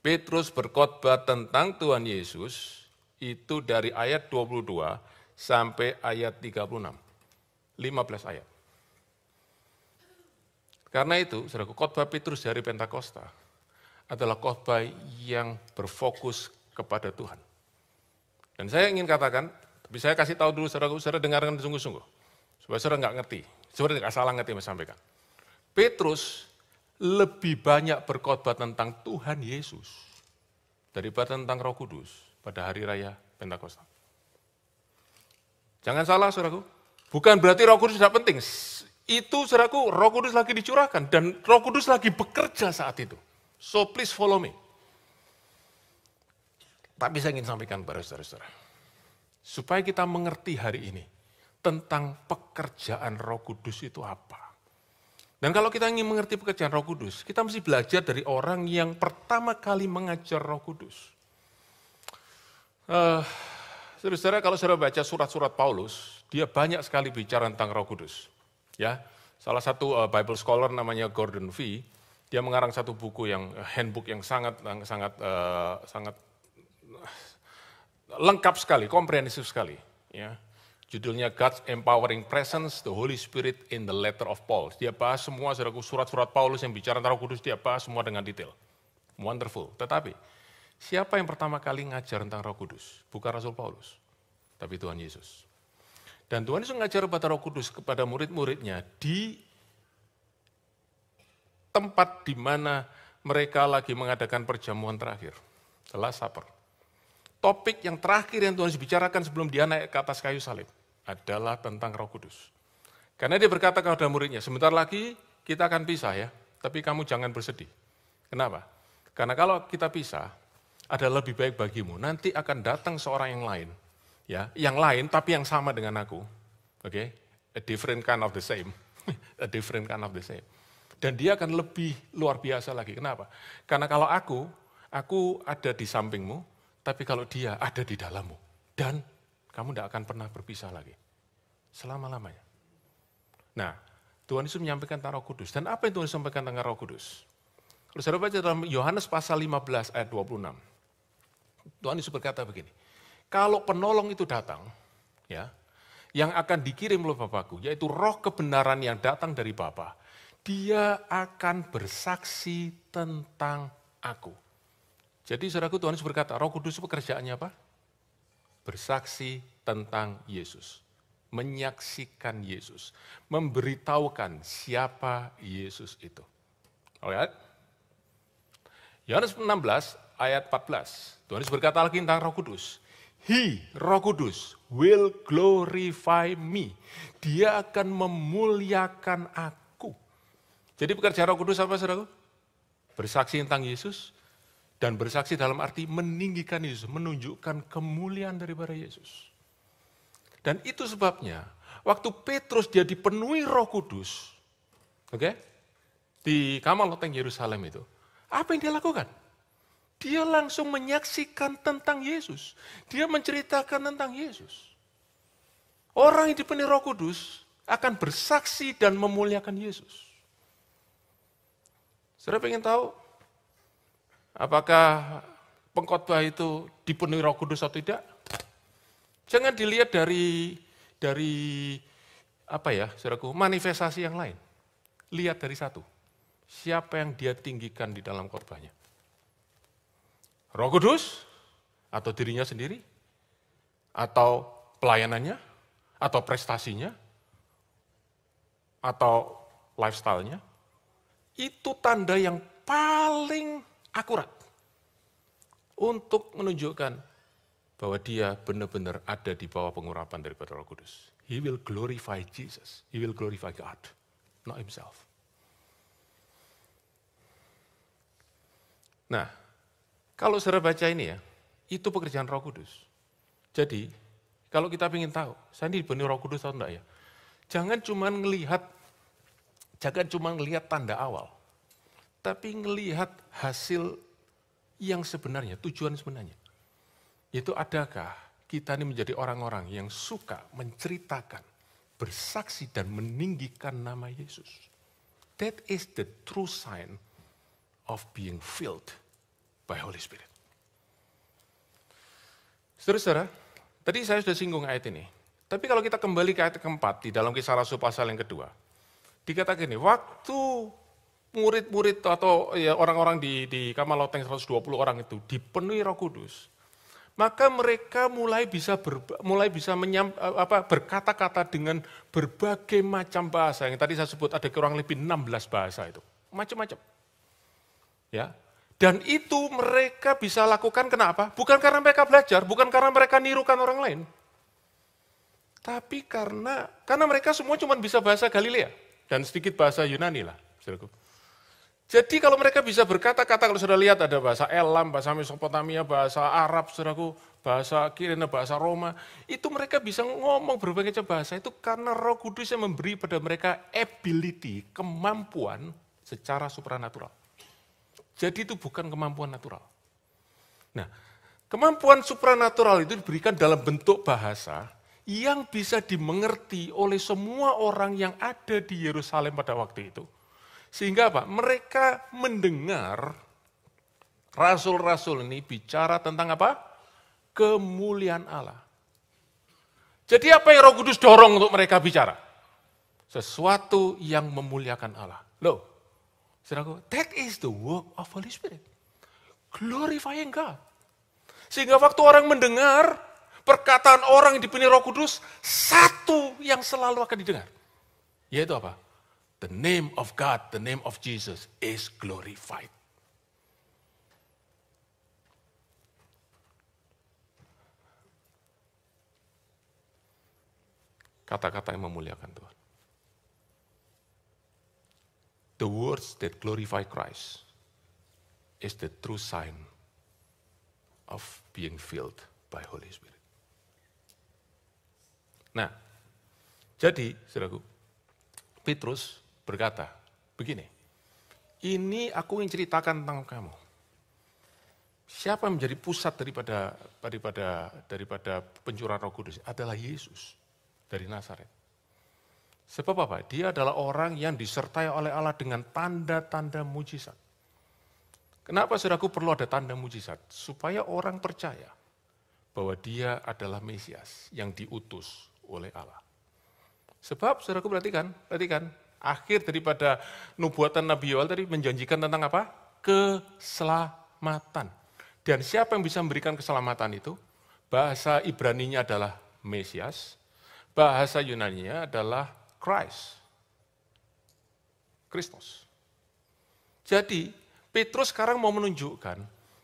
A: Petrus berkhotbah tentang Tuhan Yesus itu dari ayat 22 sampai ayat 36. 15 ayat. Karena itu, saudara khotbah Petrus dari Pentakosta adalah khotbah yang berfokus kepada Tuhan. Dan saya ingin katakan, tapi saya kasih tahu dulu saudara saudara dengarkan sungguh-sungguh. Supaya saudara nggak ngerti, saudara nggak salah ngerti yang saya sampaikan. Petrus lebih banyak berkhotbah tentang Tuhan Yesus daripada tentang Roh Kudus pada hari raya Pentakosta. Jangan salah saudaraku, bukan berarti Roh Kudus tidak penting itu saudaraku, roh kudus lagi dicurahkan dan roh kudus lagi bekerja saat itu. So please follow me. Tapi saya ingin sampaikan kepada saudara-saudara. Supaya kita mengerti hari ini tentang pekerjaan roh kudus itu apa. Dan kalau kita ingin mengerti pekerjaan roh kudus, kita mesti belajar dari orang yang pertama kali mengajar roh kudus. Uh, saudara-saudara, kalau saudara baca surat-surat Paulus, dia banyak sekali bicara tentang roh kudus. Ya, salah satu uh, Bible scholar namanya Gordon Fee, dia mengarang satu buku yang eh, handbook yang sangat sangat uh, sangat lengkap sekali, komprehensif sekali, ya. Judulnya God's Empowering Presence, the Holy Spirit in the Letter of Paul. Dia bahas semua surat-surat Paulus yang bicara tentang Roh Kudus, dia bahas semua dengan detail. Wonderful. Tetapi siapa yang pertama kali ngajar tentang Roh Kudus? Bukan Rasul Paulus, tapi Tuhan Yesus. Dan Tuhan Yesus mengajar kepada roh kudus, kepada murid-muridnya di tempat di mana mereka lagi mengadakan perjamuan terakhir, setelah sabar. Supper. Topik yang terakhir yang Tuhan Yesus bicarakan sebelum dia naik ke atas kayu salib adalah tentang roh kudus. Karena dia berkata kepada muridnya, sebentar lagi kita akan pisah ya, tapi kamu jangan bersedih. Kenapa? Karena kalau kita pisah, ada lebih baik bagimu. Nanti akan datang seorang yang lain ya, yang lain tapi yang sama dengan aku. Oke, okay? a different kind of the same, a different kind of the same. Dan dia akan lebih luar biasa lagi. Kenapa? Karena kalau aku, aku ada di sampingmu, tapi kalau dia ada di dalammu, dan kamu tidak akan pernah berpisah lagi selama-lamanya. Nah, Tuhan Yesus menyampaikan tentang Roh Kudus. Dan apa yang Tuhan Yesus sampaikan tentang Roh Kudus? Lalu saya baca dalam Yohanes pasal 15 ayat 26. Tuhan Yesus berkata begini, kalau penolong itu datang, ya, yang akan dikirim oleh Bapakku, yaitu roh kebenaran yang datang dari Bapa, dia akan bersaksi tentang aku. Jadi saudaraku Tuhan Yesus berkata, roh kudus pekerjaannya apa? Bersaksi tentang Yesus. Menyaksikan Yesus. Memberitahukan siapa Yesus itu. Alright? Yohanes 16 ayat 14. Tuhan Yesus berkata lagi tentang roh kudus. He, Roh Kudus, will glorify me. Dia akan memuliakan aku. Jadi pekerja Roh Kudus apa saudaraku? Bersaksi tentang Yesus dan bersaksi dalam arti meninggikan Yesus, menunjukkan kemuliaan daripada Yesus. Dan itu sebabnya waktu Petrus dia dipenuhi Roh Kudus, oke? Okay? Di kamar loteng Yerusalem itu. Apa yang dia lakukan? Dia langsung menyaksikan tentang Yesus. Dia menceritakan tentang Yesus. Orang yang dipenuhi Roh Kudus akan bersaksi dan memuliakan Yesus. Saudara ingin tahu apakah pengkhotbah itu dipenuhi Roh Kudus atau tidak? Jangan dilihat dari dari apa ya, saudaraku, manifestasi yang lain. Lihat dari satu, siapa yang dia tinggikan di dalam khotbahnya. Roh Kudus atau dirinya sendiri atau pelayanannya atau prestasinya atau lifestyle-nya itu tanda yang paling akurat untuk menunjukkan bahwa dia benar-benar ada di bawah pengurapan daripada Roh Kudus. He will glorify Jesus. He will glorify God, not himself. Nah, kalau saudara baca ini ya, itu pekerjaan roh kudus. Jadi, kalau kita ingin tahu, saya ini dibenih roh kudus atau enggak ya, jangan cuma melihat, jangan cuma melihat tanda awal, tapi melihat hasil yang sebenarnya, tujuan sebenarnya. Itu adakah kita ini menjadi orang-orang yang suka menceritakan, bersaksi dan meninggikan nama Yesus. That is the true sign of being filled by Holy Spirit. Saudara-saudara, tadi saya sudah singgung ayat ini. Tapi kalau kita kembali ke ayat keempat di dalam kisah Rasul pasal yang kedua, dikatakan ini, waktu murid-murid atau ya, orang-orang di, di kamar loteng 120 orang itu dipenuhi Roh Kudus, maka mereka mulai bisa ber, mulai bisa menyam, eh, apa, berkata-kata dengan berbagai macam bahasa yang tadi saya sebut ada kurang lebih 16 bahasa itu macam-macam ya dan itu mereka bisa lakukan kenapa? Bukan karena mereka belajar, bukan karena mereka nirukan orang lain. Tapi karena karena mereka semua cuma bisa bahasa Galilea dan sedikit bahasa Yunani lah. Jadi kalau mereka bisa berkata-kata, kalau sudah lihat ada bahasa Elam, bahasa Mesopotamia, bahasa Arab, saudaraku, bahasa Kirina, bahasa Roma, itu mereka bisa ngomong berbagai macam bahasa itu karena roh kudus yang memberi pada mereka ability, kemampuan secara supranatural. Jadi itu bukan kemampuan natural. Nah, kemampuan supranatural itu diberikan dalam bentuk bahasa yang bisa dimengerti oleh semua orang yang ada di Yerusalem pada waktu itu. Sehingga apa? Mereka mendengar rasul-rasul ini bicara tentang apa? Kemuliaan Allah. Jadi apa yang Roh Kudus dorong untuk mereka bicara? Sesuatu yang memuliakan Allah. Loh, Saudaraku, that is the work of Holy Spirit. Glorifying God. Sehingga waktu orang mendengar perkataan orang yang dipenuhi Roh Kudus, satu yang selalu akan didengar. Yaitu apa? The name of God, the name of Jesus is glorified. Kata-kata yang memuliakan Tuhan. The words that glorify Christ is the true sign of being filled by Holy Spirit. Nah, jadi saudaraku, Petrus berkata begini, ini aku ingin ceritakan tentang kamu. Siapa yang menjadi pusat daripada daripada daripada pencurahan Roh Kudus adalah Yesus dari Nazaret. Sebab apa? Dia adalah orang yang disertai oleh Allah dengan tanda-tanda mujizat. Kenapa saudaraku perlu ada tanda mujizat? Supaya orang percaya bahwa dia adalah Mesias yang diutus oleh Allah. Sebab saudaraku perhatikan, perhatikan, akhir daripada nubuatan Nabi Yohanes tadi menjanjikan tentang apa? Keselamatan. Dan siapa yang bisa memberikan keselamatan itu? Bahasa Ibrani-nya adalah Mesias, bahasa Yunani-nya adalah Christ. Kristus. Jadi, Petrus sekarang mau menunjukkan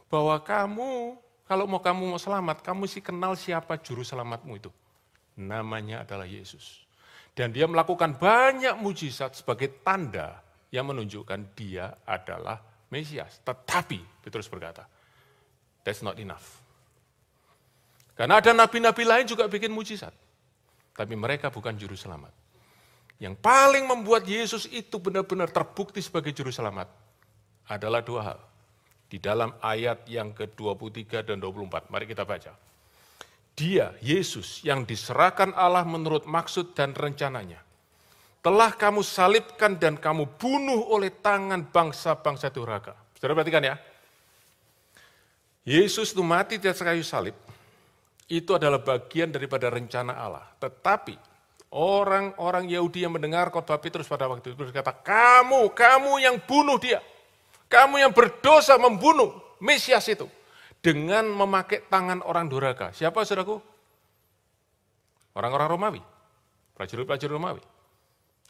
A: bahwa kamu, kalau mau kamu mau selamat, kamu sih kenal siapa juru selamatmu itu. Namanya adalah Yesus. Dan dia melakukan banyak mujizat sebagai tanda yang menunjukkan dia adalah Mesias. Tetapi, Petrus berkata, that's not enough. Karena ada nabi-nabi lain juga bikin mujizat. Tapi mereka bukan juru selamat. Yang paling membuat Yesus itu benar-benar terbukti sebagai juru selamat adalah dua hal. Di dalam ayat yang ke-23 dan 24, mari kita baca. Dia, Yesus, yang diserahkan Allah menurut maksud dan rencananya, telah kamu salibkan dan kamu bunuh oleh tangan bangsa-bangsa durhaka. Saudara perhatikan ya, Yesus itu mati di kayu salib, itu adalah bagian daripada rencana Allah. Tetapi Orang-orang Yahudi yang mendengar khotbah Petrus pada waktu itu berkata, kamu, kamu yang bunuh dia. Kamu yang berdosa membunuh Mesias itu. Dengan memakai tangan orang Doraka. Siapa saudaraku? Orang-orang Romawi. Prajurit-prajurit Romawi.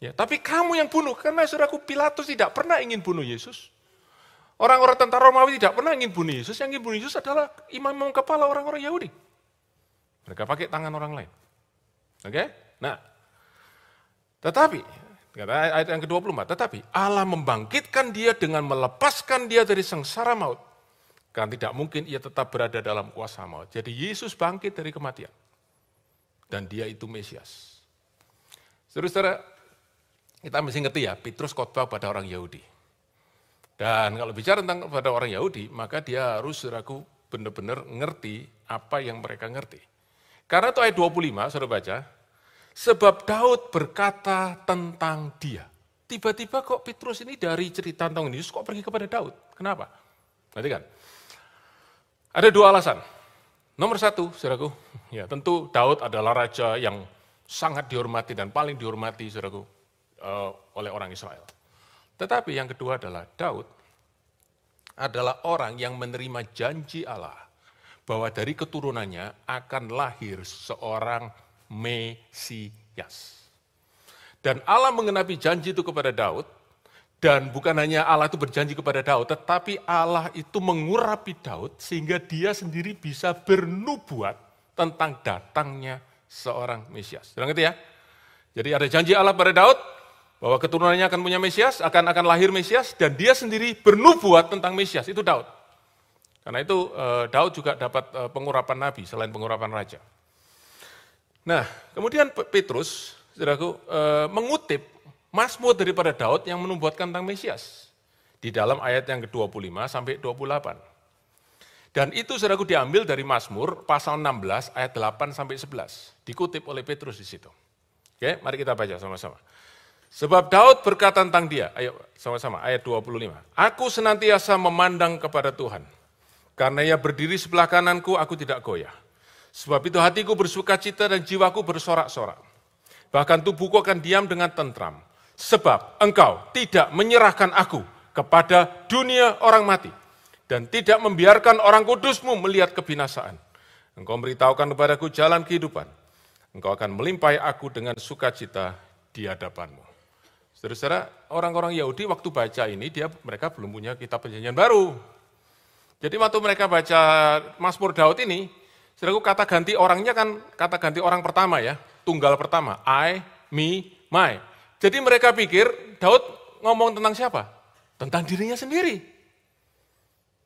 A: Ya, tapi kamu yang bunuh, karena saudaraku Pilatus tidak pernah ingin bunuh Yesus. Orang-orang tentara Romawi tidak pernah ingin bunuh Yesus. Yang ingin bunuh Yesus adalah imam kepala orang-orang Yahudi. Mereka pakai tangan orang lain. Oke? Okay? Nah, tetapi, kata ayat yang ke-24, tetapi Allah membangkitkan dia dengan melepaskan dia dari sengsara maut. Karena tidak mungkin ia tetap berada dalam kuasa maut. Jadi Yesus bangkit dari kematian. Dan dia itu Mesias. Saudara-saudara, kita mesti ngerti ya, Petrus khotbah pada orang Yahudi. Dan kalau bicara tentang pada orang Yahudi, maka dia harus saudaraku benar-benar ngerti apa yang mereka ngerti. Karena itu ayat 25, saudara baca, Sebab Daud berkata tentang dia. Tiba-tiba kok Petrus ini dari cerita tentang Yesus kok pergi kepada Daud? Kenapa? Nanti kan. Ada dua alasan. Nomor satu, saudaraku, ya tentu Daud adalah raja yang sangat dihormati dan paling dihormati, saudaraku, uh, oleh orang Israel. Tetapi yang kedua adalah Daud adalah orang yang menerima janji Allah bahwa dari keturunannya akan lahir seorang Mesias. Dan Allah mengenapi janji itu kepada Daud, dan bukan hanya Allah itu berjanji kepada Daud, tetapi Allah itu mengurapi Daud sehingga dia sendiri bisa bernubuat tentang datangnya seorang Mesias. Sudah ngerti ya? Jadi ada janji Allah pada Daud bahwa keturunannya akan punya Mesias, akan akan lahir Mesias dan dia sendiri bernubuat tentang Mesias, itu Daud. Karena itu eh, Daud juga dapat eh, pengurapan nabi selain pengurapan raja. Nah, kemudian Petrus, saudaraku, e, mengutip Mazmur daripada Daud yang menubuatkan tentang Mesias di dalam ayat yang ke-25 sampai 28. Dan itu saudaraku diambil dari Mazmur pasal 16 ayat 8 sampai 11, dikutip oleh Petrus di situ. Oke, mari kita baca sama-sama. Sebab Daud berkata tentang dia, ayo sama-sama, ayat 25. Aku senantiasa memandang kepada Tuhan, karena ia berdiri sebelah kananku, aku tidak goyah. Sebab itu hatiku bersuka cita dan jiwaku bersorak-sorak. Bahkan tubuhku akan diam dengan tentram. Sebab engkau tidak menyerahkan aku kepada dunia orang mati. Dan tidak membiarkan orang kudusmu melihat kebinasaan. Engkau memberitahukan kepadaku jalan kehidupan. Engkau akan melimpai aku dengan sukacita di hadapanmu. Saudara-saudara, orang-orang Yahudi waktu baca ini, dia mereka belum punya kitab perjanjian baru. Jadi waktu mereka baca Mazmur Daud ini, Saudaraku kata ganti orangnya kan kata ganti orang pertama ya, tunggal pertama, I, me, my. Jadi mereka pikir Daud ngomong tentang siapa? Tentang dirinya sendiri.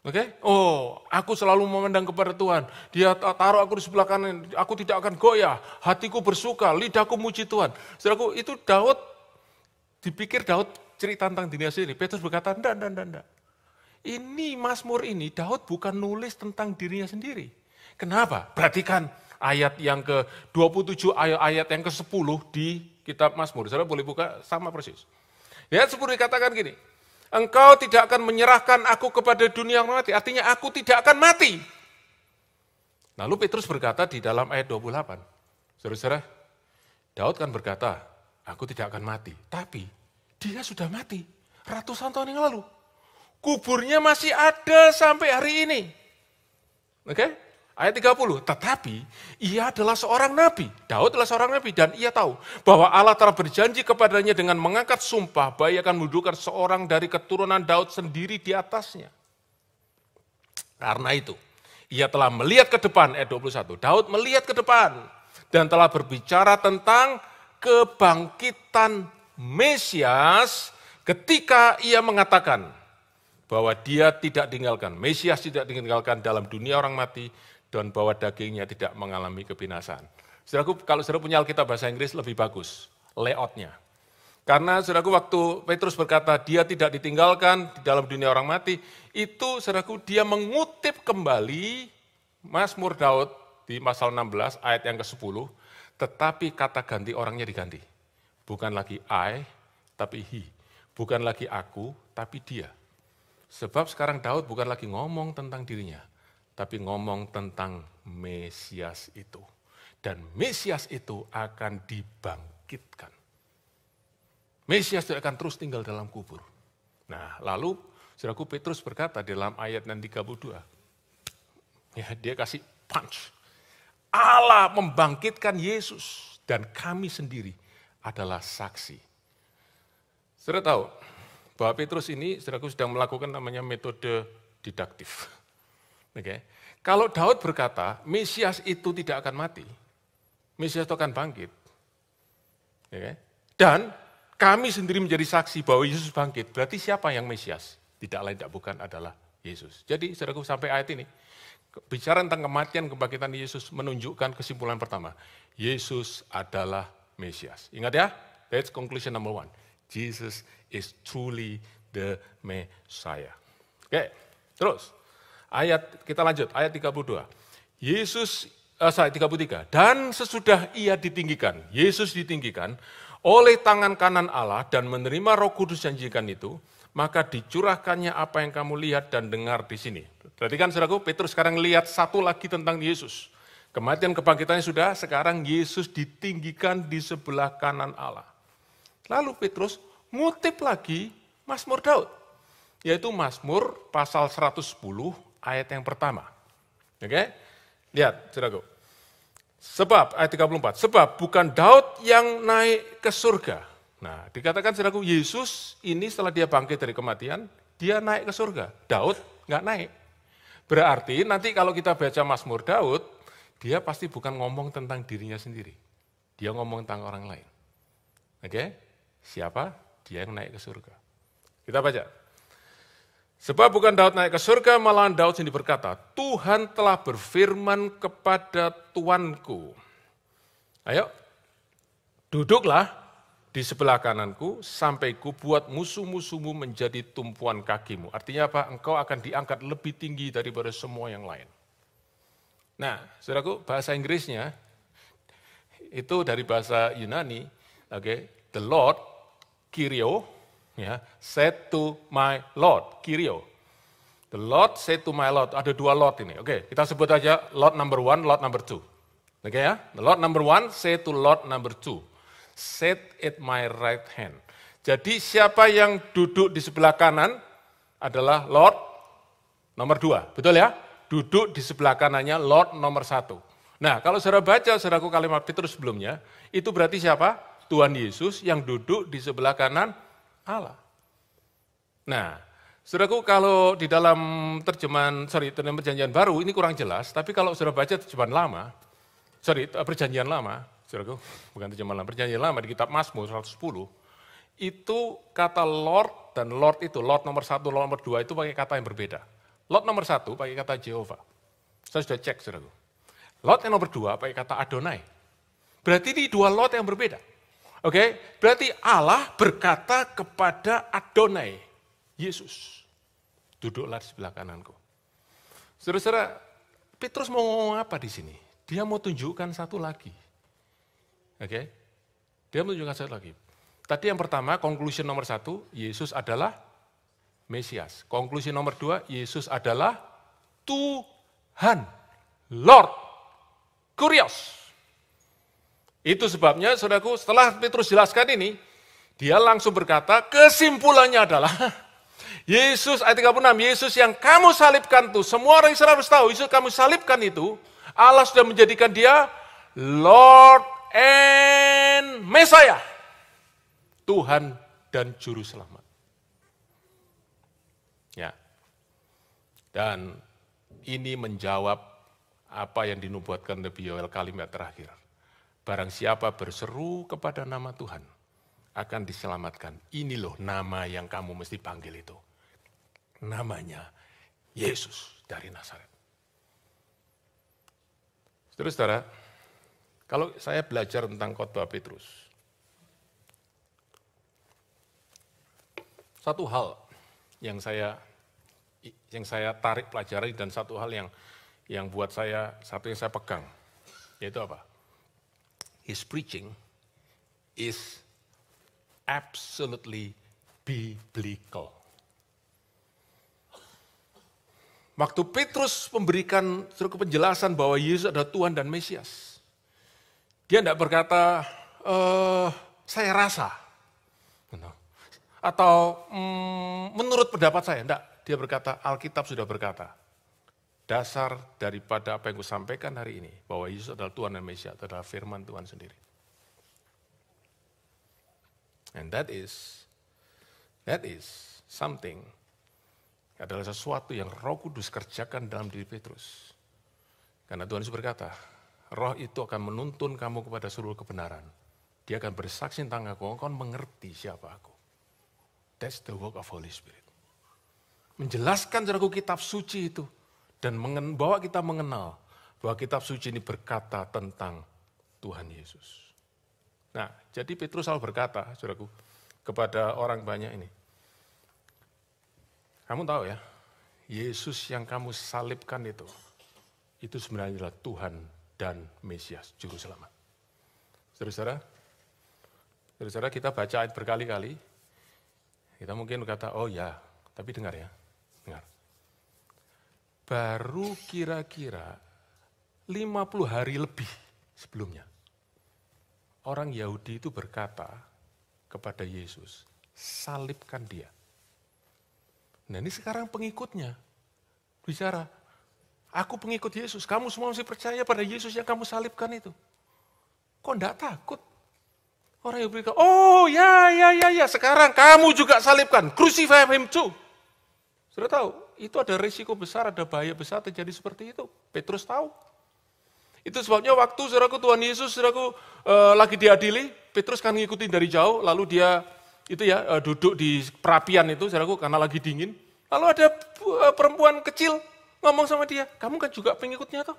A: Oke? Okay? Oh, aku selalu memandang kepada Tuhan. Dia taruh aku di sebelah kanan, aku tidak akan goyah, hatiku bersuka, lidahku muji Tuhan. Saudaraku, itu Daud dipikir Daud cerita tentang dirinya sendiri. Petrus berkata, enggak, enggak, enggak, enggak. Ini Mazmur ini Daud bukan nulis tentang dirinya sendiri. Kenapa? Perhatikan ayat yang ke-27, ayat yang ke-10 di kitab Mazmur. Saya boleh buka sama persis. Ya, 10 dikatakan gini, engkau tidak akan menyerahkan aku kepada dunia yang mati, artinya aku tidak akan mati. Lalu Petrus berkata di dalam ayat 28, saudara-saudara, Daud kan berkata, aku tidak akan mati, tapi dia sudah mati ratusan tahun yang lalu. Kuburnya masih ada sampai hari ini. Oke? Okay? Ayat 30, tetapi ia adalah seorang nabi. Daud adalah seorang nabi dan ia tahu bahwa Allah telah berjanji kepadanya dengan mengangkat sumpah bahwa ia akan mendudukan seorang dari keturunan Daud sendiri di atasnya. Karena itu, ia telah melihat ke depan, ayat 21, Daud melihat ke depan dan telah berbicara tentang kebangkitan Mesias ketika ia mengatakan bahwa dia tidak ditinggalkan, Mesias tidak ditinggalkan dalam dunia orang mati, daun bahwa dagingnya tidak mengalami kebinasaan. Saudaraku, kalau saudara punya Alkitab bahasa Inggris lebih bagus layoutnya. Karena saudaraku waktu Petrus berkata dia tidak ditinggalkan di dalam dunia orang mati, itu saudaraku dia mengutip kembali Mazmur Daud di pasal 16 ayat yang ke-10, tetapi kata ganti orangnya diganti. Bukan lagi I, tapi he. Bukan lagi aku, tapi dia. Sebab sekarang Daud bukan lagi ngomong tentang dirinya, tapi ngomong tentang Mesias itu. Dan Mesias itu akan dibangkitkan. Mesias itu akan terus tinggal dalam kubur. Nah, lalu saudaraku Petrus berkata dalam ayat 32, ya, dia kasih punch. Allah membangkitkan Yesus dan kami sendiri adalah saksi. Saudara tahu bahwa Petrus ini saudaraku sedang melakukan namanya metode didaktif. Okay. Kalau Daud berkata, Mesias itu tidak akan mati, Mesias itu akan bangkit. Okay. Dan kami sendiri menjadi saksi bahwa Yesus bangkit. Berarti siapa yang Mesias? Tidak lain tidak bukan adalah Yesus. Jadi saudaraku sampai ayat ini, bicara tentang kematian kebangkitan Yesus menunjukkan kesimpulan pertama. Yesus adalah Mesias. Ingat ya, that's conclusion number one. Jesus is truly the Messiah. Oke, okay. terus. Ayat kita lanjut, ayat 32. Yesus eh, saya 33. Dan sesudah ia ditinggikan, Yesus ditinggikan oleh tangan kanan Allah dan menerima Roh Kudus yang janjikan itu, maka dicurahkannya apa yang kamu lihat dan dengar di sini. Berarti kan saudaraku, Petrus sekarang lihat satu lagi tentang Yesus. Kematian kebangkitannya sudah, sekarang Yesus ditinggikan di sebelah kanan Allah. Lalu Petrus ngutip lagi Mazmur Daud, yaitu Mazmur pasal 110 ayat yang pertama. Oke? Okay? Lihat, saudaraku. Sebab, ayat 34, sebab bukan Daud yang naik ke surga. Nah, dikatakan saudaraku, Yesus ini setelah dia bangkit dari kematian, dia naik ke surga. Daud nggak naik. Berarti nanti kalau kita baca Mazmur Daud, dia pasti bukan ngomong tentang dirinya sendiri. Dia ngomong tentang orang lain. Oke? Okay? Siapa? Dia yang naik ke surga. Kita baca Sebab bukan Daud naik ke surga, malahan Daud sendiri berkata, Tuhan telah berfirman kepada Tuanku. Ayo, duduklah di sebelah kananku sampai ku buat musuh-musuhmu menjadi tumpuan kakimu. Artinya apa? Engkau akan diangkat lebih tinggi daripada semua yang lain. Nah, saudaraku, bahasa Inggrisnya itu dari bahasa Yunani, oke, okay, the Lord, Kyrio, ya, said to my Lord, Kirio. The Lord said to my Lord, ada dua Lord ini. Oke, kita sebut aja Lord number one, Lord number two. Oke ya, the Lord number one said to Lord number two, set at my right hand. Jadi siapa yang duduk di sebelah kanan adalah Lord nomor dua, betul ya? Duduk di sebelah kanannya Lord nomor satu. Nah, kalau saudara baca saudaraku kalimat Petrus sebelumnya, itu berarti siapa? Tuhan Yesus yang duduk di sebelah kanan Allah. Nah, saudaraku kalau di dalam terjemahan, sorry, dalam perjanjian baru ini kurang jelas, tapi kalau sudah baca terjemahan lama, sorry, eh, perjanjian lama, saudaraku, bukan terjemahan lama, perjanjian lama di kitab Mazmur 110, itu kata Lord dan Lord itu, Lord nomor satu, Lord nomor dua itu pakai kata yang berbeda. Lord nomor satu pakai kata Jehovah. Saya sudah cek, saudaraku. Lord yang nomor dua pakai kata Adonai. Berarti ini dua Lord yang berbeda. Oke, okay? berarti Allah berkata kepada Adonai, Yesus, duduklah di sebelah kananku. Saudara-saudara, Petrus mau ngomong apa di sini? Dia mau tunjukkan satu lagi. Oke, okay? dia mau tunjukkan satu lagi. Tadi yang pertama, conclusion nomor satu, Yesus adalah Mesias. Konklusi nomor dua, Yesus adalah Tuhan, Lord, Kurios. Itu sebabnya saudaraku setelah Petrus jelaskan ini, dia langsung berkata kesimpulannya adalah Yesus ayat 36, Yesus yang kamu salibkan itu, semua orang Israel harus tahu, Yesus kamu salibkan itu, Allah sudah menjadikan dia Lord and Messiah. Tuhan dan Juru Selamat. Ya. Dan ini menjawab apa yang dinubuatkan Nabi Yoel kalimat terakhir. Barang siapa berseru kepada nama Tuhan, akan diselamatkan. Ini loh nama yang kamu mesti panggil itu. Namanya Yesus dari Nazaret. Terus, saudara kalau saya belajar tentang khotbah Petrus, satu hal yang saya yang saya tarik pelajari dan satu hal yang yang buat saya satu yang saya pegang yaitu apa? his preaching is absolutely biblical. Waktu Petrus memberikan suruh penjelasan bahwa Yesus adalah Tuhan dan Mesias, dia tidak berkata, e, saya rasa, atau mmm, menurut pendapat saya, tidak. Dia berkata, Alkitab sudah berkata dasar daripada apa yang kusampaikan sampaikan hari ini, bahwa Yesus adalah Tuhan dan Mesias, adalah firman Tuhan sendiri. And that is, that is something, adalah sesuatu yang roh kudus kerjakan dalam diri Petrus. Karena Tuhan Yesus berkata, roh itu akan menuntun kamu kepada seluruh kebenaran. Dia akan bersaksi tentang aku, engkau mengerti siapa aku. That's the work of Holy Spirit. Menjelaskan saudaraku kitab suci itu dan membawa kita mengenal bahwa kitab suci ini berkata tentang Tuhan Yesus. Nah, jadi Petrus selalu berkata, saudaraku, kepada orang banyak ini. Kamu tahu ya, Yesus yang kamu salibkan itu, itu sebenarnya adalah Tuhan dan Mesias, Juru Selamat. Saudara-saudara, saudara kita baca ayat berkali-kali, kita mungkin berkata, oh ya, tapi dengar ya, baru kira-kira 50 hari lebih sebelumnya. Orang Yahudi itu berkata kepada Yesus, salibkan dia. Nah ini sekarang pengikutnya bicara, aku pengikut Yesus, kamu semua masih percaya pada Yesus yang kamu salibkan itu. Kok enggak takut? Orang Yahudi berkata, oh ya, ya, ya, ya, sekarang kamu juga salibkan, crucify him too. Sudah tahu, itu ada risiko besar, ada bahaya besar terjadi seperti itu. Petrus tahu. Itu sebabnya waktu saudaraku Tuhan Yesus saudaraku e, lagi diadili, Petrus kan ngikutin dari jauh, lalu dia itu ya e, duduk di perapian itu saudaraku karena lagi dingin. Lalu ada eh, perempuan kecil ngomong sama dia, kamu kan juga pengikutnya tuh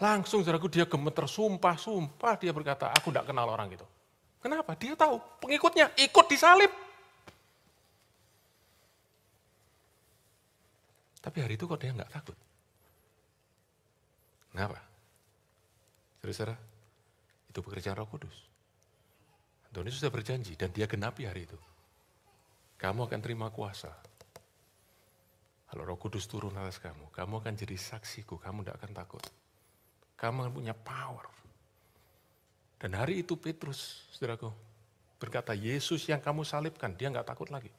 A: Langsung saudaraku dia gemeter, sumpah, sumpah dia berkata, aku tidak kenal orang gitu. Kenapa? Dia tahu pengikutnya ikut disalib. Tapi hari itu kok dia nggak takut. Kenapa? Saudara-saudara, itu pekerjaan roh kudus. Tuhan Yesus sudah berjanji dan dia genapi hari itu. Kamu akan terima kuasa. Kalau roh kudus turun atas kamu, kamu akan jadi saksiku, kamu tidak akan takut. Kamu akan punya power. Dan hari itu Petrus, saudaraku, berkata, Yesus yang kamu salibkan, dia nggak takut lagi.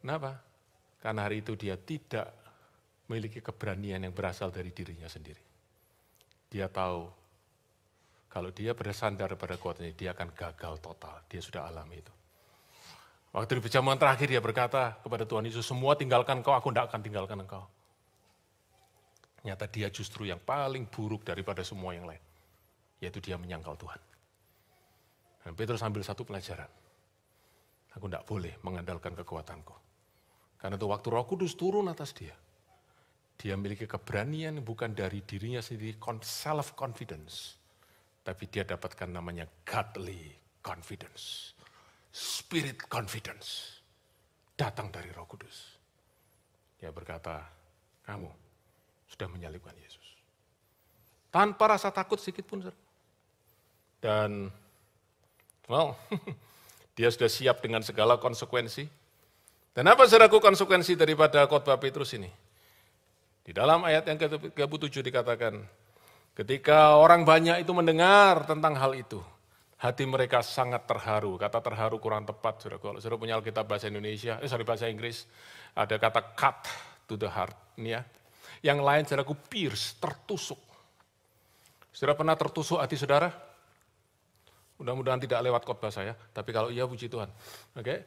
A: Kenapa? Karena hari itu dia tidak memiliki keberanian yang berasal dari dirinya sendiri. Dia tahu kalau dia bersandar pada kuatnya, dia akan gagal total. Dia sudah alami itu. Waktu di perjamuan terakhir dia berkata kepada Tuhan Yesus, semua tinggalkan kau, aku tidak akan tinggalkan engkau. Nyata dia justru yang paling buruk daripada semua yang lain. Yaitu dia menyangkal Tuhan. Dan Petrus ambil satu pelajaran. Aku tidak boleh mengandalkan kekuatanku. Karena itu waktu roh kudus turun atas dia. Dia memiliki keberanian bukan dari dirinya sendiri, self-confidence. Tapi dia dapatkan namanya godly confidence. Spirit confidence. Datang dari roh kudus. Dia berkata, kamu sudah menyalibkan Yesus. Tanpa rasa takut sedikit pun. Dan, well, dia sudah siap dengan segala konsekuensi dan apa saudaraku konsekuensi daripada khotbah Petrus ini? Di dalam ayat yang ke-37 dikatakan, ketika orang banyak itu mendengar tentang hal itu, hati mereka sangat terharu. Kata terharu kurang tepat, saudara. Kalau saudara punya Alkitab bahasa Indonesia, eh sorry bahasa Inggris, ada kata cut to the heart. Ini ya. Yang lain saudaraku pierce, tertusuk. Saudara pernah tertusuk hati saudara? Mudah-mudahan tidak lewat khotbah saya, tapi kalau iya puji Tuhan. Oke. Okay?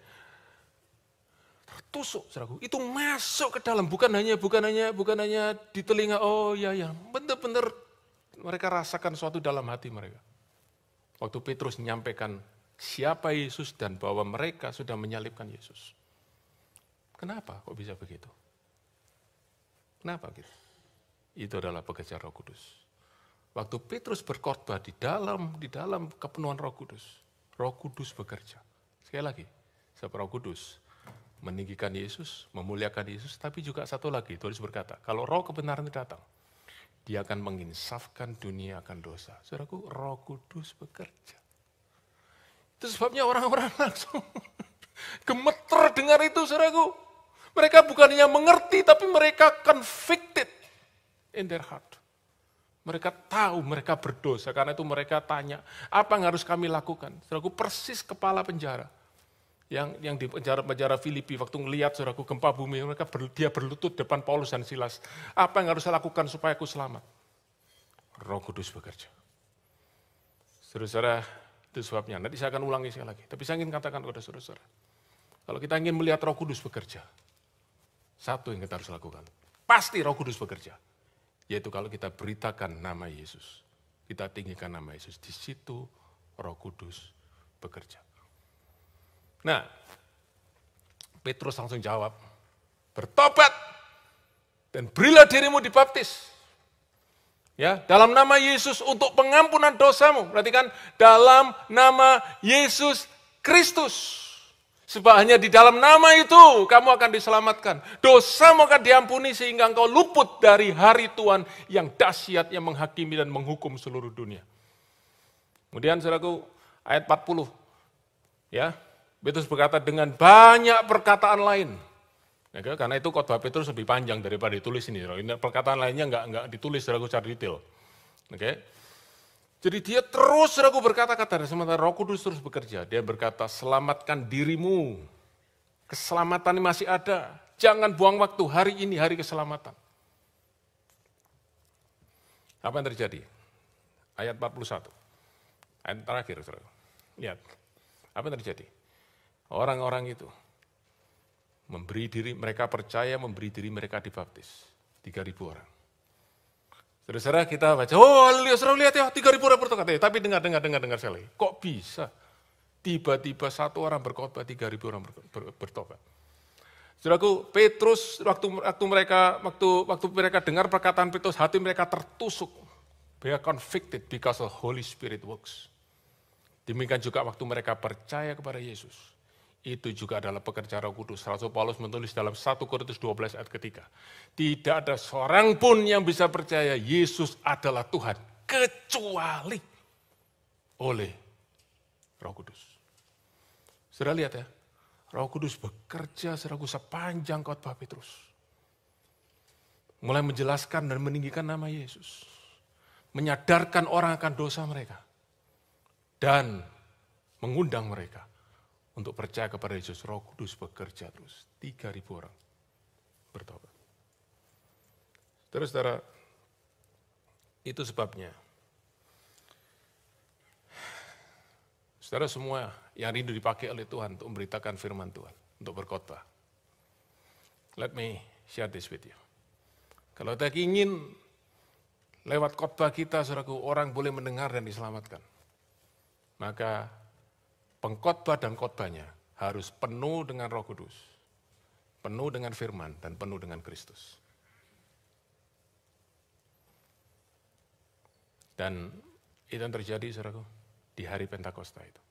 A: tusuk saudaraku. Itu masuk ke dalam, bukan hanya bukan hanya bukan hanya di telinga. Oh ya ya, benar-benar mereka rasakan suatu dalam hati mereka. Waktu Petrus menyampaikan siapa Yesus dan bahwa mereka sudah menyalibkan Yesus. Kenapa kok bisa begitu? Kenapa gitu? Itu adalah pekerja Roh Kudus. Waktu Petrus berkhotbah di dalam di dalam kepenuhan Roh Kudus, Roh Kudus bekerja. Sekali lagi, sebab Roh Kudus meninggikan Yesus, memuliakan Yesus, tapi juga satu lagi, tulis berkata, kalau roh kebenaran itu datang, dia akan menginsafkan dunia akan dosa. Saudaraku, roh kudus bekerja. Itu sebabnya orang-orang langsung gemeter dengar itu, saudaraku. Mereka bukannya mengerti, tapi mereka convicted in their heart. Mereka tahu mereka berdosa, karena itu mereka tanya, apa yang harus kami lakukan? Saudaraku, persis kepala penjara yang yang di penjara-penjara Filipi waktu melihat suraku gempa bumi mereka ber, dia berlutut depan Paulus dan Silas. Apa yang harus saya lakukan supaya aku selamat? Roh Kudus bekerja. Saudara-saudara, itu sebabnya. Nanti saya akan ulangi sekali lagi. Tapi saya ingin katakan kepada saudara-saudara, kalau kita ingin melihat Roh Kudus bekerja, satu yang kita harus lakukan, pasti Roh Kudus bekerja. Yaitu kalau kita beritakan nama Yesus, kita tinggikan nama Yesus, di situ Roh Kudus bekerja. Nah, Petrus langsung jawab, bertobat dan berilah dirimu dibaptis. Ya, dalam nama Yesus untuk pengampunan dosamu. Perhatikan, dalam nama Yesus Kristus. Sebab hanya di dalam nama itu kamu akan diselamatkan. Dosamu akan diampuni sehingga engkau luput dari hari Tuhan yang dahsyat yang menghakimi dan menghukum seluruh dunia. Kemudian saudaraku, ayat 40. Ya, Petrus berkata dengan banyak perkataan lain. Ya, kan? karena itu khotbah Petrus lebih panjang daripada ditulis ini. perkataan lainnya enggak, enggak ditulis secara detail. Oke. Jadi dia terus ragu berkata-kata, sementara roh kudus terus bekerja. Dia berkata, selamatkan dirimu. Keselamatan masih ada. Jangan buang waktu, hari ini hari keselamatan. Apa yang terjadi? Ayat 41. Ayat terakhir, saudara. Lihat, apa yang terjadi? Orang-orang itu memberi diri mereka percaya memberi diri mereka dibaptis 3000 orang. Saudara-saudara kita baca, oh lihat saudara lihat ya 3000 orang bertobat. ya. tapi dengar dengar dengar dengar sekali. Kok bisa tiba-tiba satu orang berkhotbah 3000 orang bertobat? Saudaraku, Petrus waktu waktu mereka waktu waktu mereka dengar perkataan Petrus, hati mereka tertusuk. They are convicted because the Holy Spirit works. Demikian juga waktu mereka percaya kepada Yesus itu juga adalah pekerja roh kudus. Rasul Paulus menulis dalam 1 Korintus 12 ayat ketiga. Tidak ada seorang pun yang bisa percaya Yesus adalah Tuhan. Kecuali oleh roh kudus. Sudah lihat ya, roh kudus bekerja seragu sepanjang khotbah Petrus. Mulai menjelaskan dan meninggikan nama Yesus. Menyadarkan orang akan dosa mereka. Dan mengundang mereka untuk percaya kepada Yesus, Roh Kudus bekerja terus. 3000 orang bertobat. Terus saudara, itu sebabnya. Saudara semua yang rindu dipakai oleh Tuhan untuk memberitakan firman Tuhan, untuk berkhotbah. Let me share this with you. Kalau kita ingin lewat khotbah kita, saudaraku, orang boleh mendengar dan diselamatkan. Maka pengkhotbah dan khotbahnya harus penuh dengan Roh Kudus, penuh dengan firman dan penuh dengan Kristus. Dan itu yang terjadi Saudaraku di hari Pentakosta itu.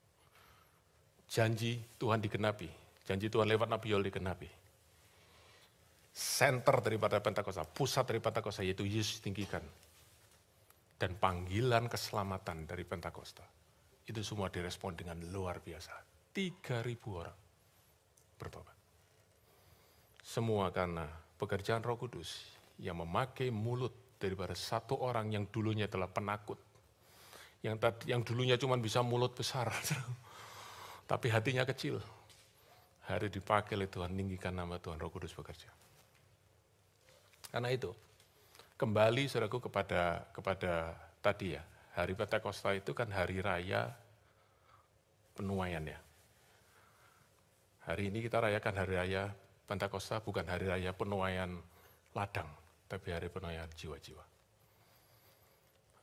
A: Janji Tuhan digenapi, janji Tuhan lewat Nabi Yol digenapi. Center daripada Pentakosta, pusat dari Pentakosta yaitu Yesus tinggikan. Dan panggilan keselamatan dari Pentakosta itu semua direspon dengan luar biasa. 3.000 orang bertobat. Semua karena pekerjaan roh kudus yang memakai mulut daripada satu orang yang dulunya telah penakut. Yang, tadi, yang dulunya cuma bisa mulut besar, tapi hatinya kecil. Hari dipakai oleh Tuhan, tinggikan nama Tuhan, roh kudus bekerja. Karena itu, kembali saudaraku kepada kepada tadi ya, hari Pentakosta itu kan hari raya penuaian ya. Hari ini kita rayakan hari raya Pentakosta bukan hari raya penuaian ladang, tapi hari penuaian jiwa-jiwa.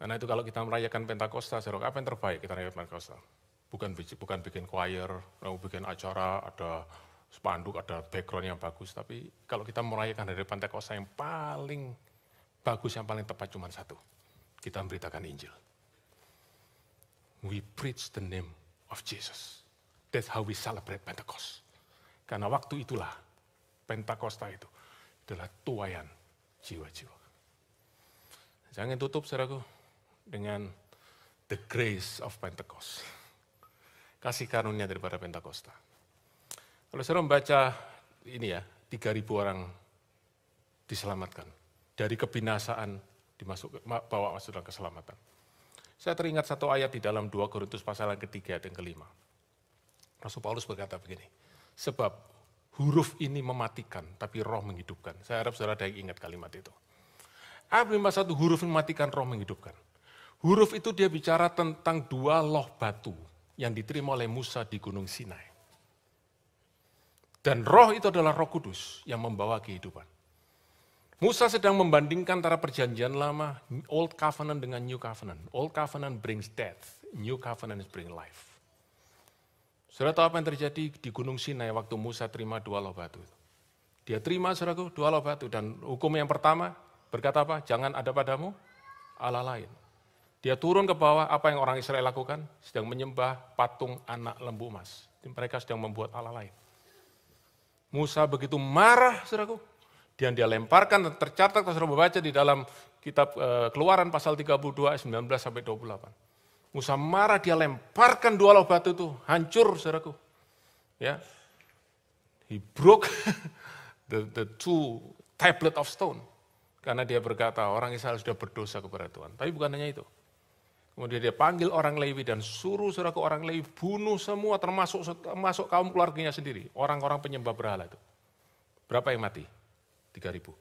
A: Karena itu kalau kita merayakan Pentakosta, serok apa yang terbaik kita rayakan Pentakosta? Bukan bukan bikin choir, mau bikin acara, ada spanduk, ada background yang bagus, tapi kalau kita merayakan hari Pentakosta yang paling bagus, yang paling tepat cuma satu, kita memberitakan Injil we preach the name of Jesus. That's how we celebrate Pentecost. Karena waktu itulah Pentakosta itu adalah tuayan jiwa-jiwa. Jangan tutup saudaraku dengan the grace of Pentecost. Kasih karunia daripada Pentakosta. Kalau saudara membaca ini ya, 3000 orang diselamatkan dari kebinasaan dimasuk bawa masuk dalam keselamatan. Saya teringat satu ayat di dalam 2 Korintus pasal yang ketiga dan kelima. Rasul Paulus berkata begini, sebab huruf ini mematikan, tapi roh menghidupkan. Saya harap saudara ada yang ingat kalimat itu. Apa satu huruf mematikan, roh menghidupkan. Huruf itu dia bicara tentang dua loh batu yang diterima oleh Musa di Gunung Sinai. Dan roh itu adalah roh kudus yang membawa kehidupan. Musa sedang membandingkan antara perjanjian lama, Old Covenant dengan New Covenant. Old Covenant brings death, New Covenant brings life. Saudara tahu apa yang terjadi di Gunung Sinai waktu Musa terima dua loh batu? Dia terima, saudaraku, dua loh batu. Dan hukum yang pertama berkata apa? Jangan ada padamu Allah lain. Dia turun ke bawah, apa yang orang Israel lakukan? Sedang menyembah patung anak lembu emas. Mereka sedang membuat Allah lain. Musa begitu marah, saudaraku, yang dia lemparkan dan tercatat kalau saudara baca di dalam kitab eh, Keluaran pasal 32 ayat 19 sampai 28. Musa marah dia lemparkan dua loh batu itu, hancur saudaraku. Ya. He broke the, the two tablet of stone. Karena dia berkata orang Israel sudah berdosa kepada Tuhan. Tapi bukan hanya itu. Kemudian dia panggil orang Lewi dan suruh saudaraku orang Lewi bunuh semua termasuk termasuk kaum keluarganya sendiri, orang-orang penyembah berhala itu. Berapa yang mati? 3000.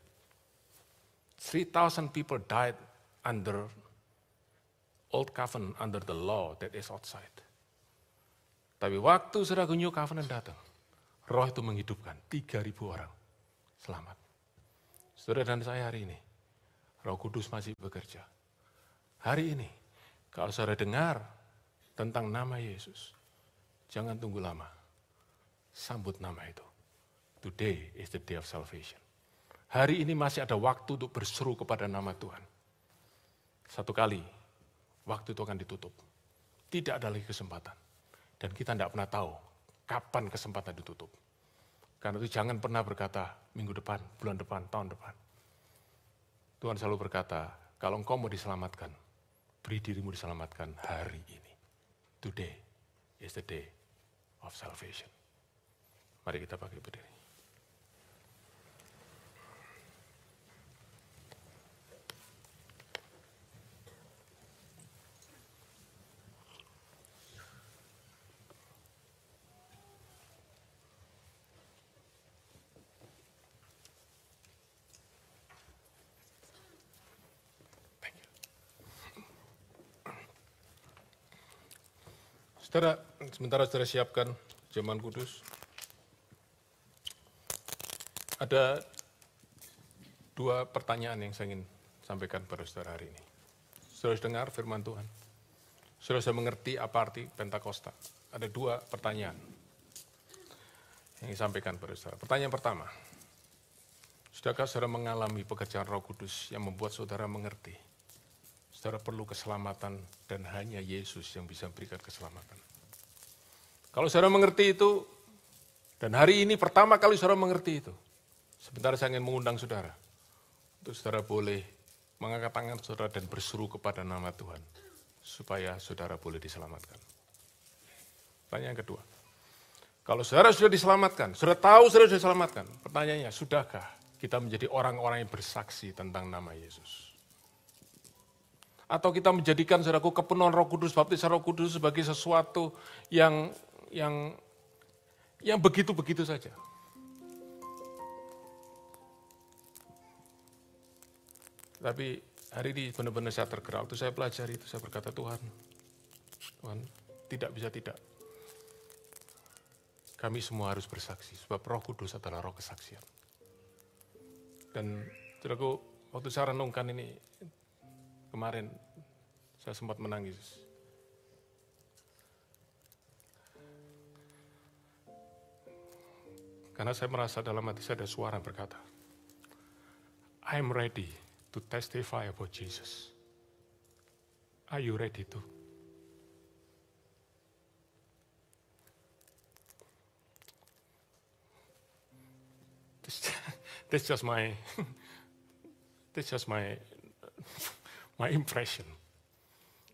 A: 3000 people died under old covenant, under the law that is outside. Tapi waktu saudara new covenant datang, roh itu menghidupkan 3000 orang selamat. Saudara dan saya hari ini, roh kudus masih bekerja. Hari ini, kalau saudara dengar tentang nama Yesus, jangan tunggu lama. Sambut nama itu. Today is the day of salvation. Hari ini masih ada waktu untuk berseru kepada nama Tuhan. Satu kali, waktu itu akan ditutup. Tidak ada lagi kesempatan. Dan kita tidak pernah tahu kapan kesempatan ditutup. Karena itu jangan pernah berkata, minggu depan, bulan depan, tahun depan. Tuhan selalu berkata, kalau engkau mau diselamatkan, beri dirimu diselamatkan hari ini. Today is the day of salvation. Mari kita bagi berdiri. Saudara, sementara saudara siapkan jaman kudus. Ada dua pertanyaan yang saya ingin sampaikan pada saudara hari ini. Saudara dengar firman Tuhan. Saudara sudah mengerti apa arti Pentakosta. Ada dua pertanyaan yang sampaikan pada saudara. Pertanyaan pertama, sudahkah saudara mengalami pekerjaan roh kudus yang membuat saudara mengerti Saudara perlu keselamatan dan hanya Yesus yang bisa berikan keselamatan. Kalau saudara mengerti itu, dan hari ini pertama kali saudara mengerti itu, sebentar saya ingin mengundang saudara. Untuk saudara boleh mengangkat tangan saudara dan berseru kepada nama Tuhan. Supaya saudara boleh diselamatkan. Pertanyaan kedua. Kalau saudara sudah diselamatkan, saudara tahu saudara sudah diselamatkan, pertanyaannya, sudahkah kita menjadi orang-orang yang bersaksi tentang nama Yesus? atau kita menjadikan saudaraku kepenuhan Roh Kudus, baptisan Roh Kudus sebagai sesuatu yang yang yang begitu-begitu saja. Tapi hari ini benar-benar saya tergerak, itu saya pelajari, itu saya berkata Tuhan, Tuhan tidak bisa tidak. Kami semua harus bersaksi, sebab roh kudus adalah roh kesaksian. Dan saudaraku, waktu saya renungkan ini, kemarin saya sempat menangis. Karena saya merasa dalam hati saya ada suara yang berkata, I'm ready to testify about Jesus. Are you ready to? This, that's just my, that's just my my impression.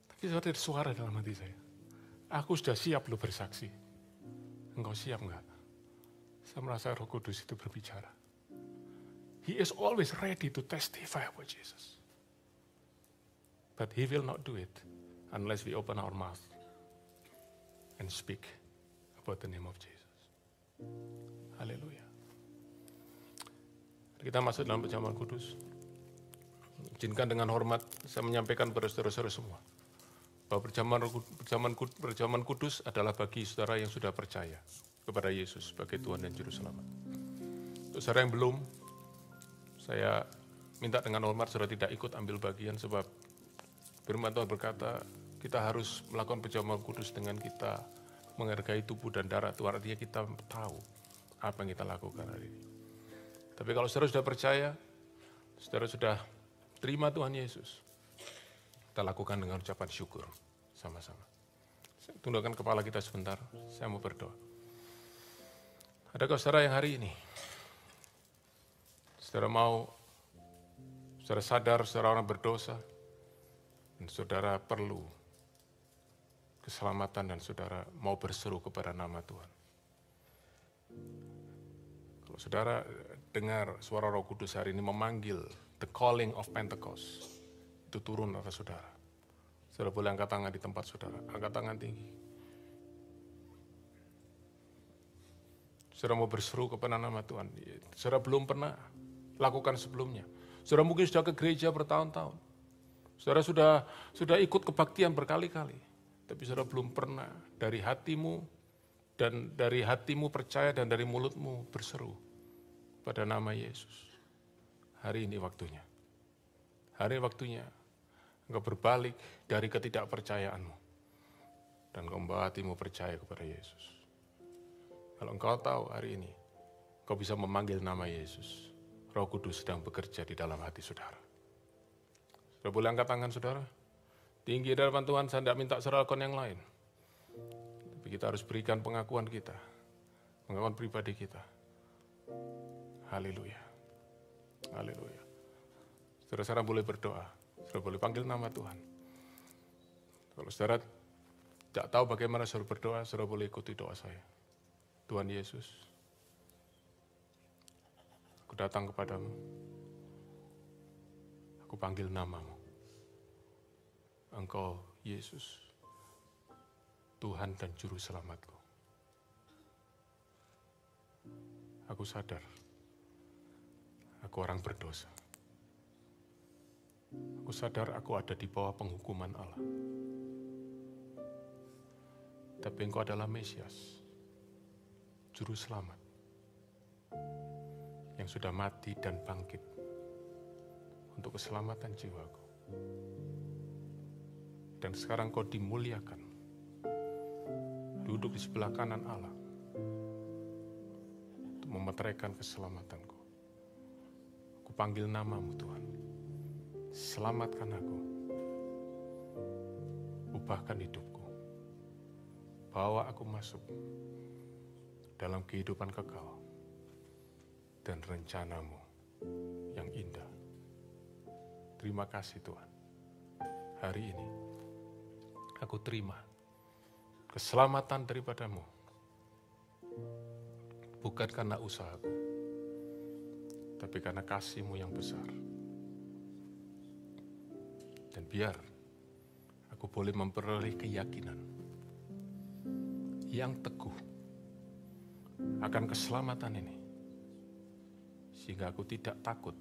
A: Tapi seperti ada suara dalam hati saya. Aku sudah siap lo bersaksi. Engkau siap nggak? Saya merasa roh kudus itu berbicara. He is always ready to testify about Jesus. But he will not do it unless we open our mouth and speak about the name of Jesus. Haleluya. Kita masuk dalam perjamuan kudus. Izinkan dengan hormat saya menyampaikan kepada saudara-saudara semua bahwa perjamuan, perjamuan, perjamuan kudus adalah bagi saudara yang sudah percaya kepada Yesus sebagai Tuhan dan Juru Selamat. Untuk saudara yang belum, saya minta dengan hormat saudara tidak ikut ambil bagian sebab firman Tuhan berkata kita harus melakukan perjamuan kudus dengan kita menghargai tubuh dan darah Tuhan. Artinya kita tahu apa yang kita lakukan hari ini. Tapi kalau saudara sudah percaya, saudara sudah Terima Tuhan Yesus. Kita lakukan dengan ucapan syukur sama-sama. Tundukkan kepala kita sebentar, saya mau berdoa. Adakah saudara yang hari ini, saudara mau, saudara sadar, saudara orang berdosa, dan saudara perlu keselamatan dan saudara mau berseru kepada nama Tuhan. Kalau saudara dengar suara roh kudus hari ini memanggil the calling of Pentecost itu turun atas saudara. Saudara boleh angkat tangan di tempat saudara, angkat tangan tinggi. Saudara mau berseru kepada nama Tuhan, saudara belum pernah lakukan sebelumnya. Saudara mungkin sudah ke gereja bertahun-tahun. Saudara sudah sudah ikut kebaktian berkali-kali, tapi saudara belum pernah dari hatimu dan dari hatimu percaya dan dari mulutmu berseru pada nama Yesus hari ini waktunya. Hari ini waktunya engkau berbalik dari ketidakpercayaanmu dan membawa hatimu percaya kepada Yesus. Kalau engkau tahu hari ini, engkau bisa memanggil nama Yesus. Roh Kudus sedang bekerja di dalam hati saudara. Sudah boleh angkat tangan saudara? Tinggi di Tuhan, saya tidak minta serahkan yang lain. Tapi kita harus berikan pengakuan kita, pengakuan pribadi kita. Haleluya. Haleluya. Saudara-saudara boleh berdoa. Saudara boleh panggil nama Tuhan. Kalau saudara tidak tahu bagaimana saudara berdoa, saudara boleh ikuti doa saya. Tuhan Yesus, aku datang kepadamu. Aku panggil namamu. Engkau Yesus, Tuhan dan Juru Selamatku. Aku sadar aku orang berdosa. Aku sadar aku ada di bawah penghukuman Allah. Tapi engkau adalah Mesias, Juru Selamat, yang sudah mati dan bangkit untuk keselamatan jiwaku. Dan sekarang kau dimuliakan, duduk di sebelah kanan Allah, untuk memeteraikan keselamatanku panggil namamu Tuhan. Selamatkan aku. Ubahkan hidupku. Bawa aku masuk dalam kehidupan kekal dan rencanamu yang indah. Terima kasih Tuhan. Hari ini aku terima keselamatan daripadamu. Bukan karena usahaku, tapi karena kasihmu yang besar. Dan biar aku boleh memperoleh keyakinan yang teguh akan keselamatan ini. Sehingga aku tidak takut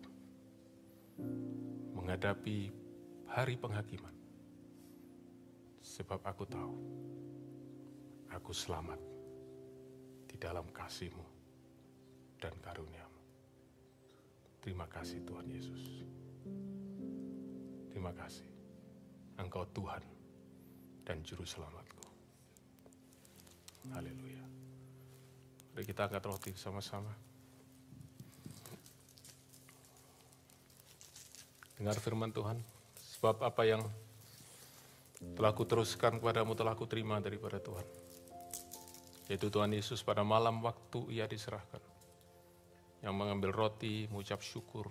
A: menghadapi hari penghakiman. Sebab aku tahu, aku selamat di dalam kasihmu dan karunia. Terima kasih Tuhan Yesus. Terima kasih. Engkau Tuhan dan Juru Selamatku. Haleluya. Mari kita angkat roti sama-sama. Dengar firman Tuhan. Sebab apa yang telah teruskan kepadamu telah kuterima daripada Tuhan. Yaitu Tuhan Yesus pada malam waktu ia diserahkan yang mengambil roti, mengucap syukur,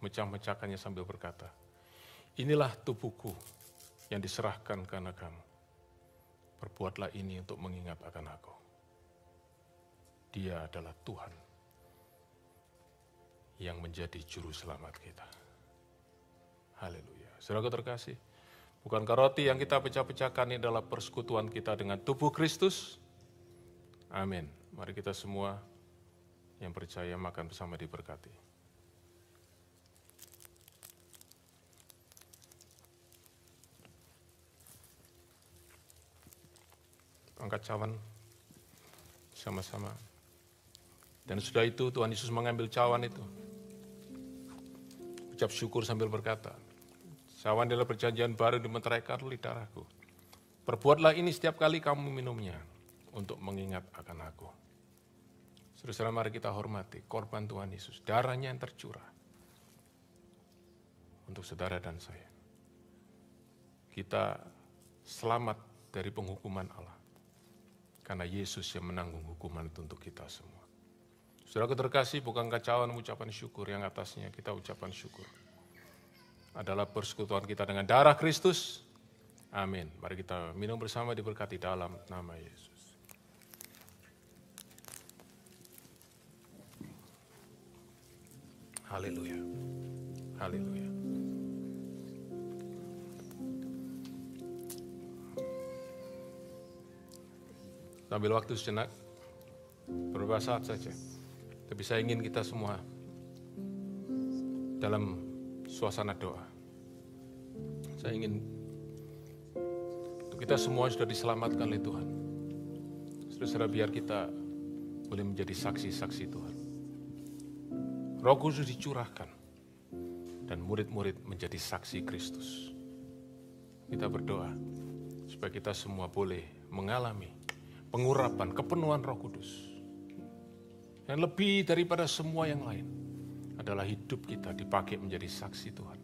A: mecah-mecahkannya sambil berkata, Inilah tubuhku yang diserahkan karena kamu. Perbuatlah ini untuk mengingat akan aku. Dia adalah Tuhan yang menjadi juru selamat kita. Haleluya. Saudara terkasih, bukankah roti yang kita pecah-pecahkan ini adalah persekutuan kita dengan tubuh Kristus? Amin. Mari kita semua yang percaya makan bersama diberkati. Angkat cawan sama-sama. Dan sudah itu Tuhan Yesus mengambil cawan itu. Ucap syukur sambil berkata, cawan adalah perjanjian baru di menterai karli darahku. Perbuatlah ini setiap kali kamu minumnya untuk mengingat akan aku. Saudara, mari kita hormati korban Tuhan Yesus, darahnya yang tercurah untuk saudara dan saya. Kita selamat dari penghukuman Allah. Karena Yesus yang menanggung hukuman itu untuk kita semua. Saudara keterkasih, bukan kacauan ucapan syukur yang atasnya kita ucapan syukur. Adalah persekutuan kita dengan darah Kristus. Amin. Mari kita minum bersama diberkati dalam nama Yesus. Haleluya. Haleluya. Sambil waktu sejenak, beberapa saat saja. Tapi saya ingin kita semua dalam suasana doa. Saya ingin kita semua sudah diselamatkan oleh Tuhan. Sudah biar kita boleh menjadi saksi-saksi Tuhan. Roh Kudus dicurahkan dan murid-murid menjadi saksi Kristus. Kita berdoa supaya kita semua boleh mengalami pengurapan kepenuhan Roh Kudus. Dan lebih daripada semua yang lain adalah hidup kita dipakai menjadi saksi Tuhan.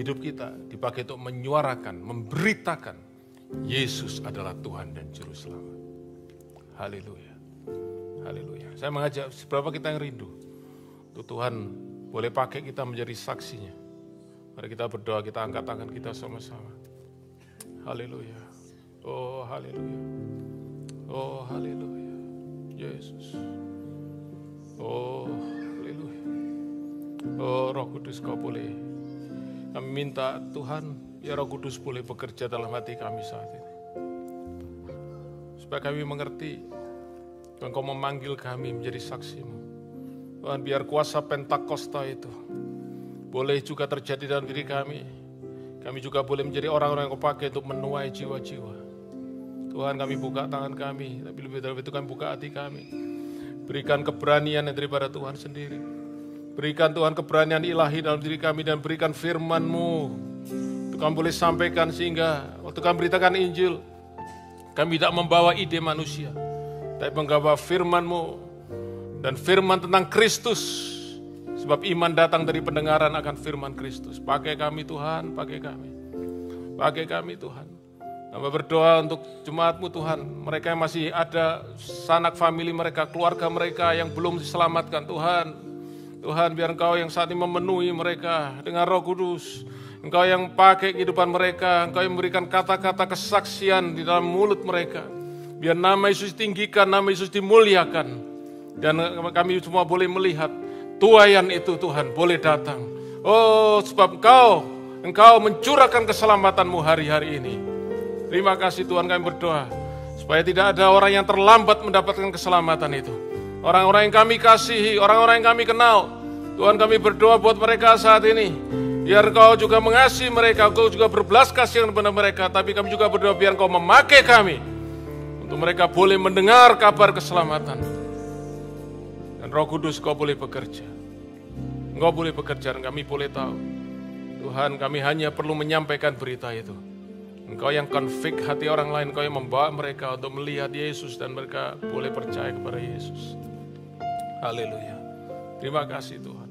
A: Hidup kita dipakai untuk menyuarakan, memberitakan Yesus adalah Tuhan dan Juru Selamat. Haleluya. Haleluya. Saya mengajak seberapa kita yang rindu itu Tuhan boleh pakai kita menjadi saksinya. Mari kita berdoa, kita angkat tangan kita sama-sama. Haleluya. Oh, haleluya. Oh, haleluya. Yesus. Oh, haleluya. Oh, Roh Kudus kau boleh. Kami minta Tuhan, ya Roh Kudus boleh bekerja dalam hati kami saat ini. Supaya kami mengerti Engkau memanggil kami menjadi saksimu. Tuhan biar kuasa Pentakosta itu boleh juga terjadi dalam diri kami. Kami juga boleh menjadi orang-orang yang kau pakai untuk menuai jiwa-jiwa. Tuhan kami buka tangan kami, tapi lebih dari itu kami buka hati kami. Berikan keberanian yang daripada Tuhan sendiri. Berikan Tuhan keberanian ilahi dalam diri kami dan berikan firman-Mu. Tuhan boleh sampaikan sehingga waktu kami beritakan Injil, kami tidak membawa ide manusia, tapi membawa firman-Mu dan firman tentang Kristus. Sebab iman datang dari pendengaran akan firman Kristus. Pakai kami Tuhan, pakai kami. Pakai kami Tuhan. Hamba berdoa untuk jemaatmu Tuhan, mereka yang masih ada sanak famili mereka, keluarga mereka yang belum diselamatkan Tuhan. Tuhan biar Engkau yang saat ini memenuhi mereka dengan roh kudus. Engkau yang pakai kehidupan mereka, Engkau yang memberikan kata-kata kesaksian di dalam mulut mereka. Biar nama Yesus tinggikan, nama Yesus dimuliakan. Dan kami semua boleh melihat tuayan itu Tuhan boleh datang. Oh, sebab engkau, engkau mencurahkan keselamatanmu hari-hari ini. Terima kasih Tuhan kami berdoa, supaya tidak ada orang yang terlambat mendapatkan keselamatan itu. Orang-orang yang kami kasihi, orang-orang yang kami kenal, Tuhan kami berdoa buat mereka saat ini. Biar kau juga mengasihi mereka, kau juga berbelas kasihan kepada mereka, tapi kami juga berdoa biar kau memakai kami. Untuk mereka boleh mendengar kabar keselamatan. Dan roh kudus kau boleh bekerja. Engkau boleh bekerja dan kami boleh tahu. Tuhan kami hanya perlu menyampaikan berita itu. Engkau yang konflik hati orang lain, Engkau yang membawa mereka untuk melihat Yesus dan mereka boleh percaya kepada Yesus. Haleluya. Terima kasih Tuhan.